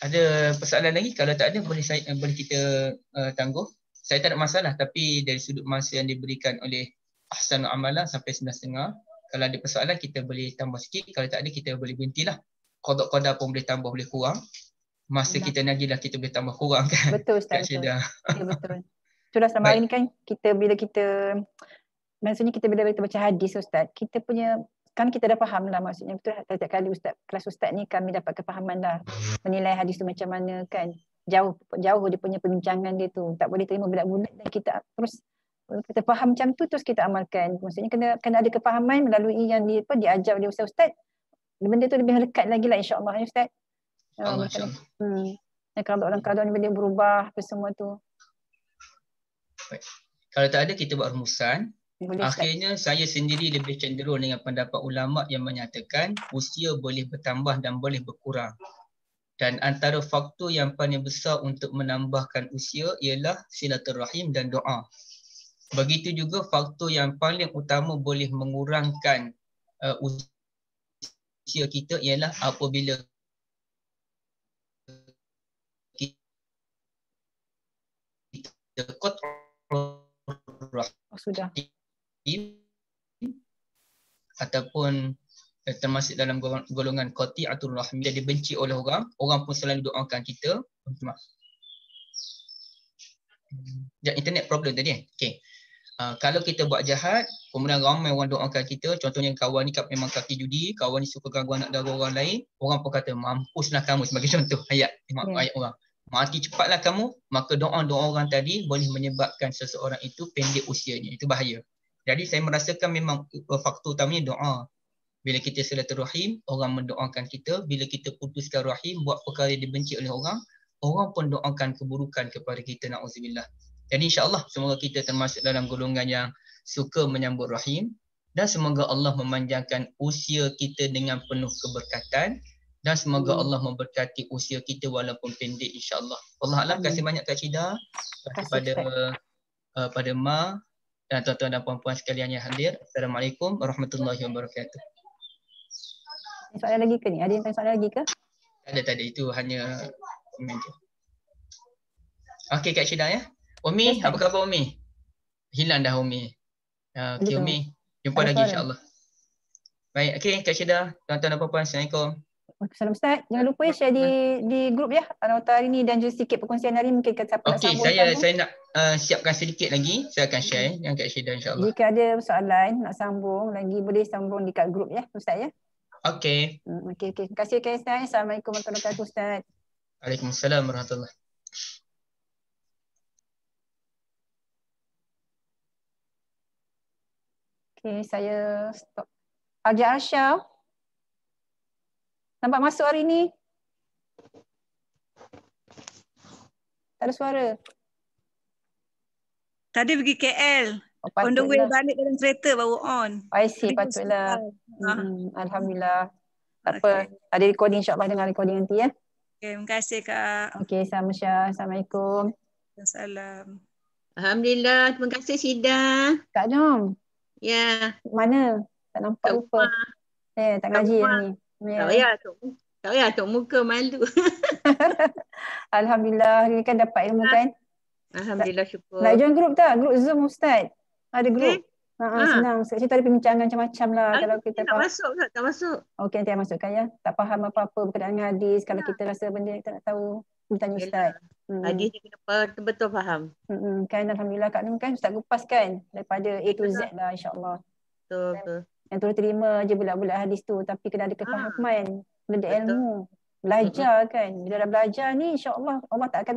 ada persoalan lagi kalau tak ada boleh saya eh, boleh kita uh, tangguh saya tak ada masalah tapi dari sudut masa yang diberikan oleh Ahsanul Amala sampai sembilan setengah kalau ada persoalan kita boleh tambah sikit kalau tak ada kita boleh berhentilah kodok kodok pun boleh tambah boleh kurang masa ya. kita lagi lah kita boleh tambah kurang kan betul Ustaz betul. Ya, betul itulah selama hari ni kan kita bila kita maksudnya kita bila kita baca hadis Ustaz kita punya kan kita dah faham lah maksudnya betul setiap kali ustaz kelas ustaz ni kami dapat kefahaman lah menilai hadis tu macam mana kan jauh jauh dia punya perbincangan dia tu tak boleh terima bila bulat dan kita terus kita faham macam tu terus kita amalkan maksudnya kena kena ada kefahaman melalui yang dia pun diajar oleh ustaz ustaz benda tu lebih lekat lagi lah insyaallah ya ustaz ya Allah oh, kalau orang kadang benda berubah apa semua tu Baik. kalau tak ada kita buat rumusan Akhirnya saya sendiri lebih cenderung dengan pendapat ulama yang menyatakan usia boleh bertambah dan boleh berkurang. Dan antara faktor yang paling besar untuk menambahkan usia ialah silaturahim dan doa. Begitu juga faktor yang paling utama boleh mengurangkan uh, usia kita ialah apabila kita kotor Oh, sudah ataupun eh, termasuk dalam golongan, golongan qati atur rahim jadi benci oleh orang orang pun selalu doakan kita maaf internet problem tadi eh? okey Uh, kalau kita buat jahat, kemudian ramai orang doakan kita, contohnya kawan ni kat memang kaki judi, kawan ni suka ganggu anak dara orang lain, orang pun kata mampuslah kamu sebagai contoh ayat hmm. ayat orang. Mati cepatlah kamu, maka doa-doa orang tadi boleh menyebabkan seseorang itu pendek usianya. Itu bahaya. Jadi saya merasakan memang faktor utamanya doa. Bila kita silaturahim, orang mendoakan kita. Bila kita putuskan rahim, buat perkara yang dibenci oleh orang, orang pun doakan keburukan kepada kita. Na'udzubillah. Jadi insyaAllah semoga kita termasuk dalam golongan yang suka menyambut rahim. Dan semoga Allah memanjangkan usia kita dengan penuh keberkatan. Dan semoga hmm. Allah memberkati usia kita walaupun pendek insyaAllah. Allah Alam, kasih banyak Kak Cida. Kasih, kasih pada, uh, pada Ma dan tuan-tuan dan puan-puan sekalian yang hadir. Assalamualaikum warahmatullahi wabarakatuh. Ada soalan lagi ke ni? Ada yang tanya soalan lagi ke? ada, tadi Itu hanya komen tu. Okey Kak Syedah ya. Umi, yes, apa khabar Umi? Hilang dah Umi. Ah, okey Umi, jumpa lagi insyaAllah. Baik, okey Kak Syedah. Tuan-tuan dan puan-puan, Assalamualaikum. Assalamualaikum Ustaz. Jangan lupa ya share di di grup ya. Nota hari ni dan juga sikit perkongsian hari mungkin kita dapat okay, Okey, saya saya nak Eh, siapkan sedikit lagi saya akan share eh. yang kat Syeda insyaallah. Jika ada soalan nak sambung lagi boleh sambung dekat group ya ustaz ya. Okey. Hmm, okey okey. Terima kasih guys. Assalamualaikum warahmatullahi wabarakatuh ustaz. Waalaikumsalam warahmatullahi. Okey saya stop. Aja Asha. Nampak masuk hari ni? Tak ada suara. Tadi pergi KL. Oh, on the way balik dalam kereta baru on. I see, Tadi patutlah. Hmm, ah. Alhamdulillah. Tak okay. apa. Ada recording insyaAllah dengan recording nanti ya. Okay, terima kasih Kak. Okay, sama Syah. Assalamualaikum. Assalamualaikum. Alhamdulillah. Terima kasih Sida. Kak Nom. Ya. Yeah. Mana? Tak nampak Tuk rupa. Rumah. Eh, tak ngaji ni. Ya. Tak payah. Tak payah. Tak muka malu. Alhamdulillah. Ini kan dapat ilmu kan? Ah. Alhamdulillah syukur. Nak join grup tak? Grup Zoom Ustaz. Ada grup. Okay. Eh? Ha, ha, ha, senang. Ustaz cerita ada pembincangan macam-macam lah. Ha, kalau kita tak faham. masuk Ustaz. Tak masuk. Okey nanti saya masukkan ya. Tak faham apa-apa berkenaan dengan hadis. Kalau ya. kita rasa benda kita tak tahu. Kita tanya Ustaz. Okay, hmm. Hadis ni kena betul, betul faham. Hmm, kan Alhamdulillah Kak Nung kan Ustaz kupas kan. Daripada A to Z lah insyaAllah. Betul. Yang turut terima je bulat-bulat hadis tu. Tapi kena ada kefahaman. Ha. Kena ilmu. Belajar kan. Bila dah belajar ni insyaAllah Allah tak akan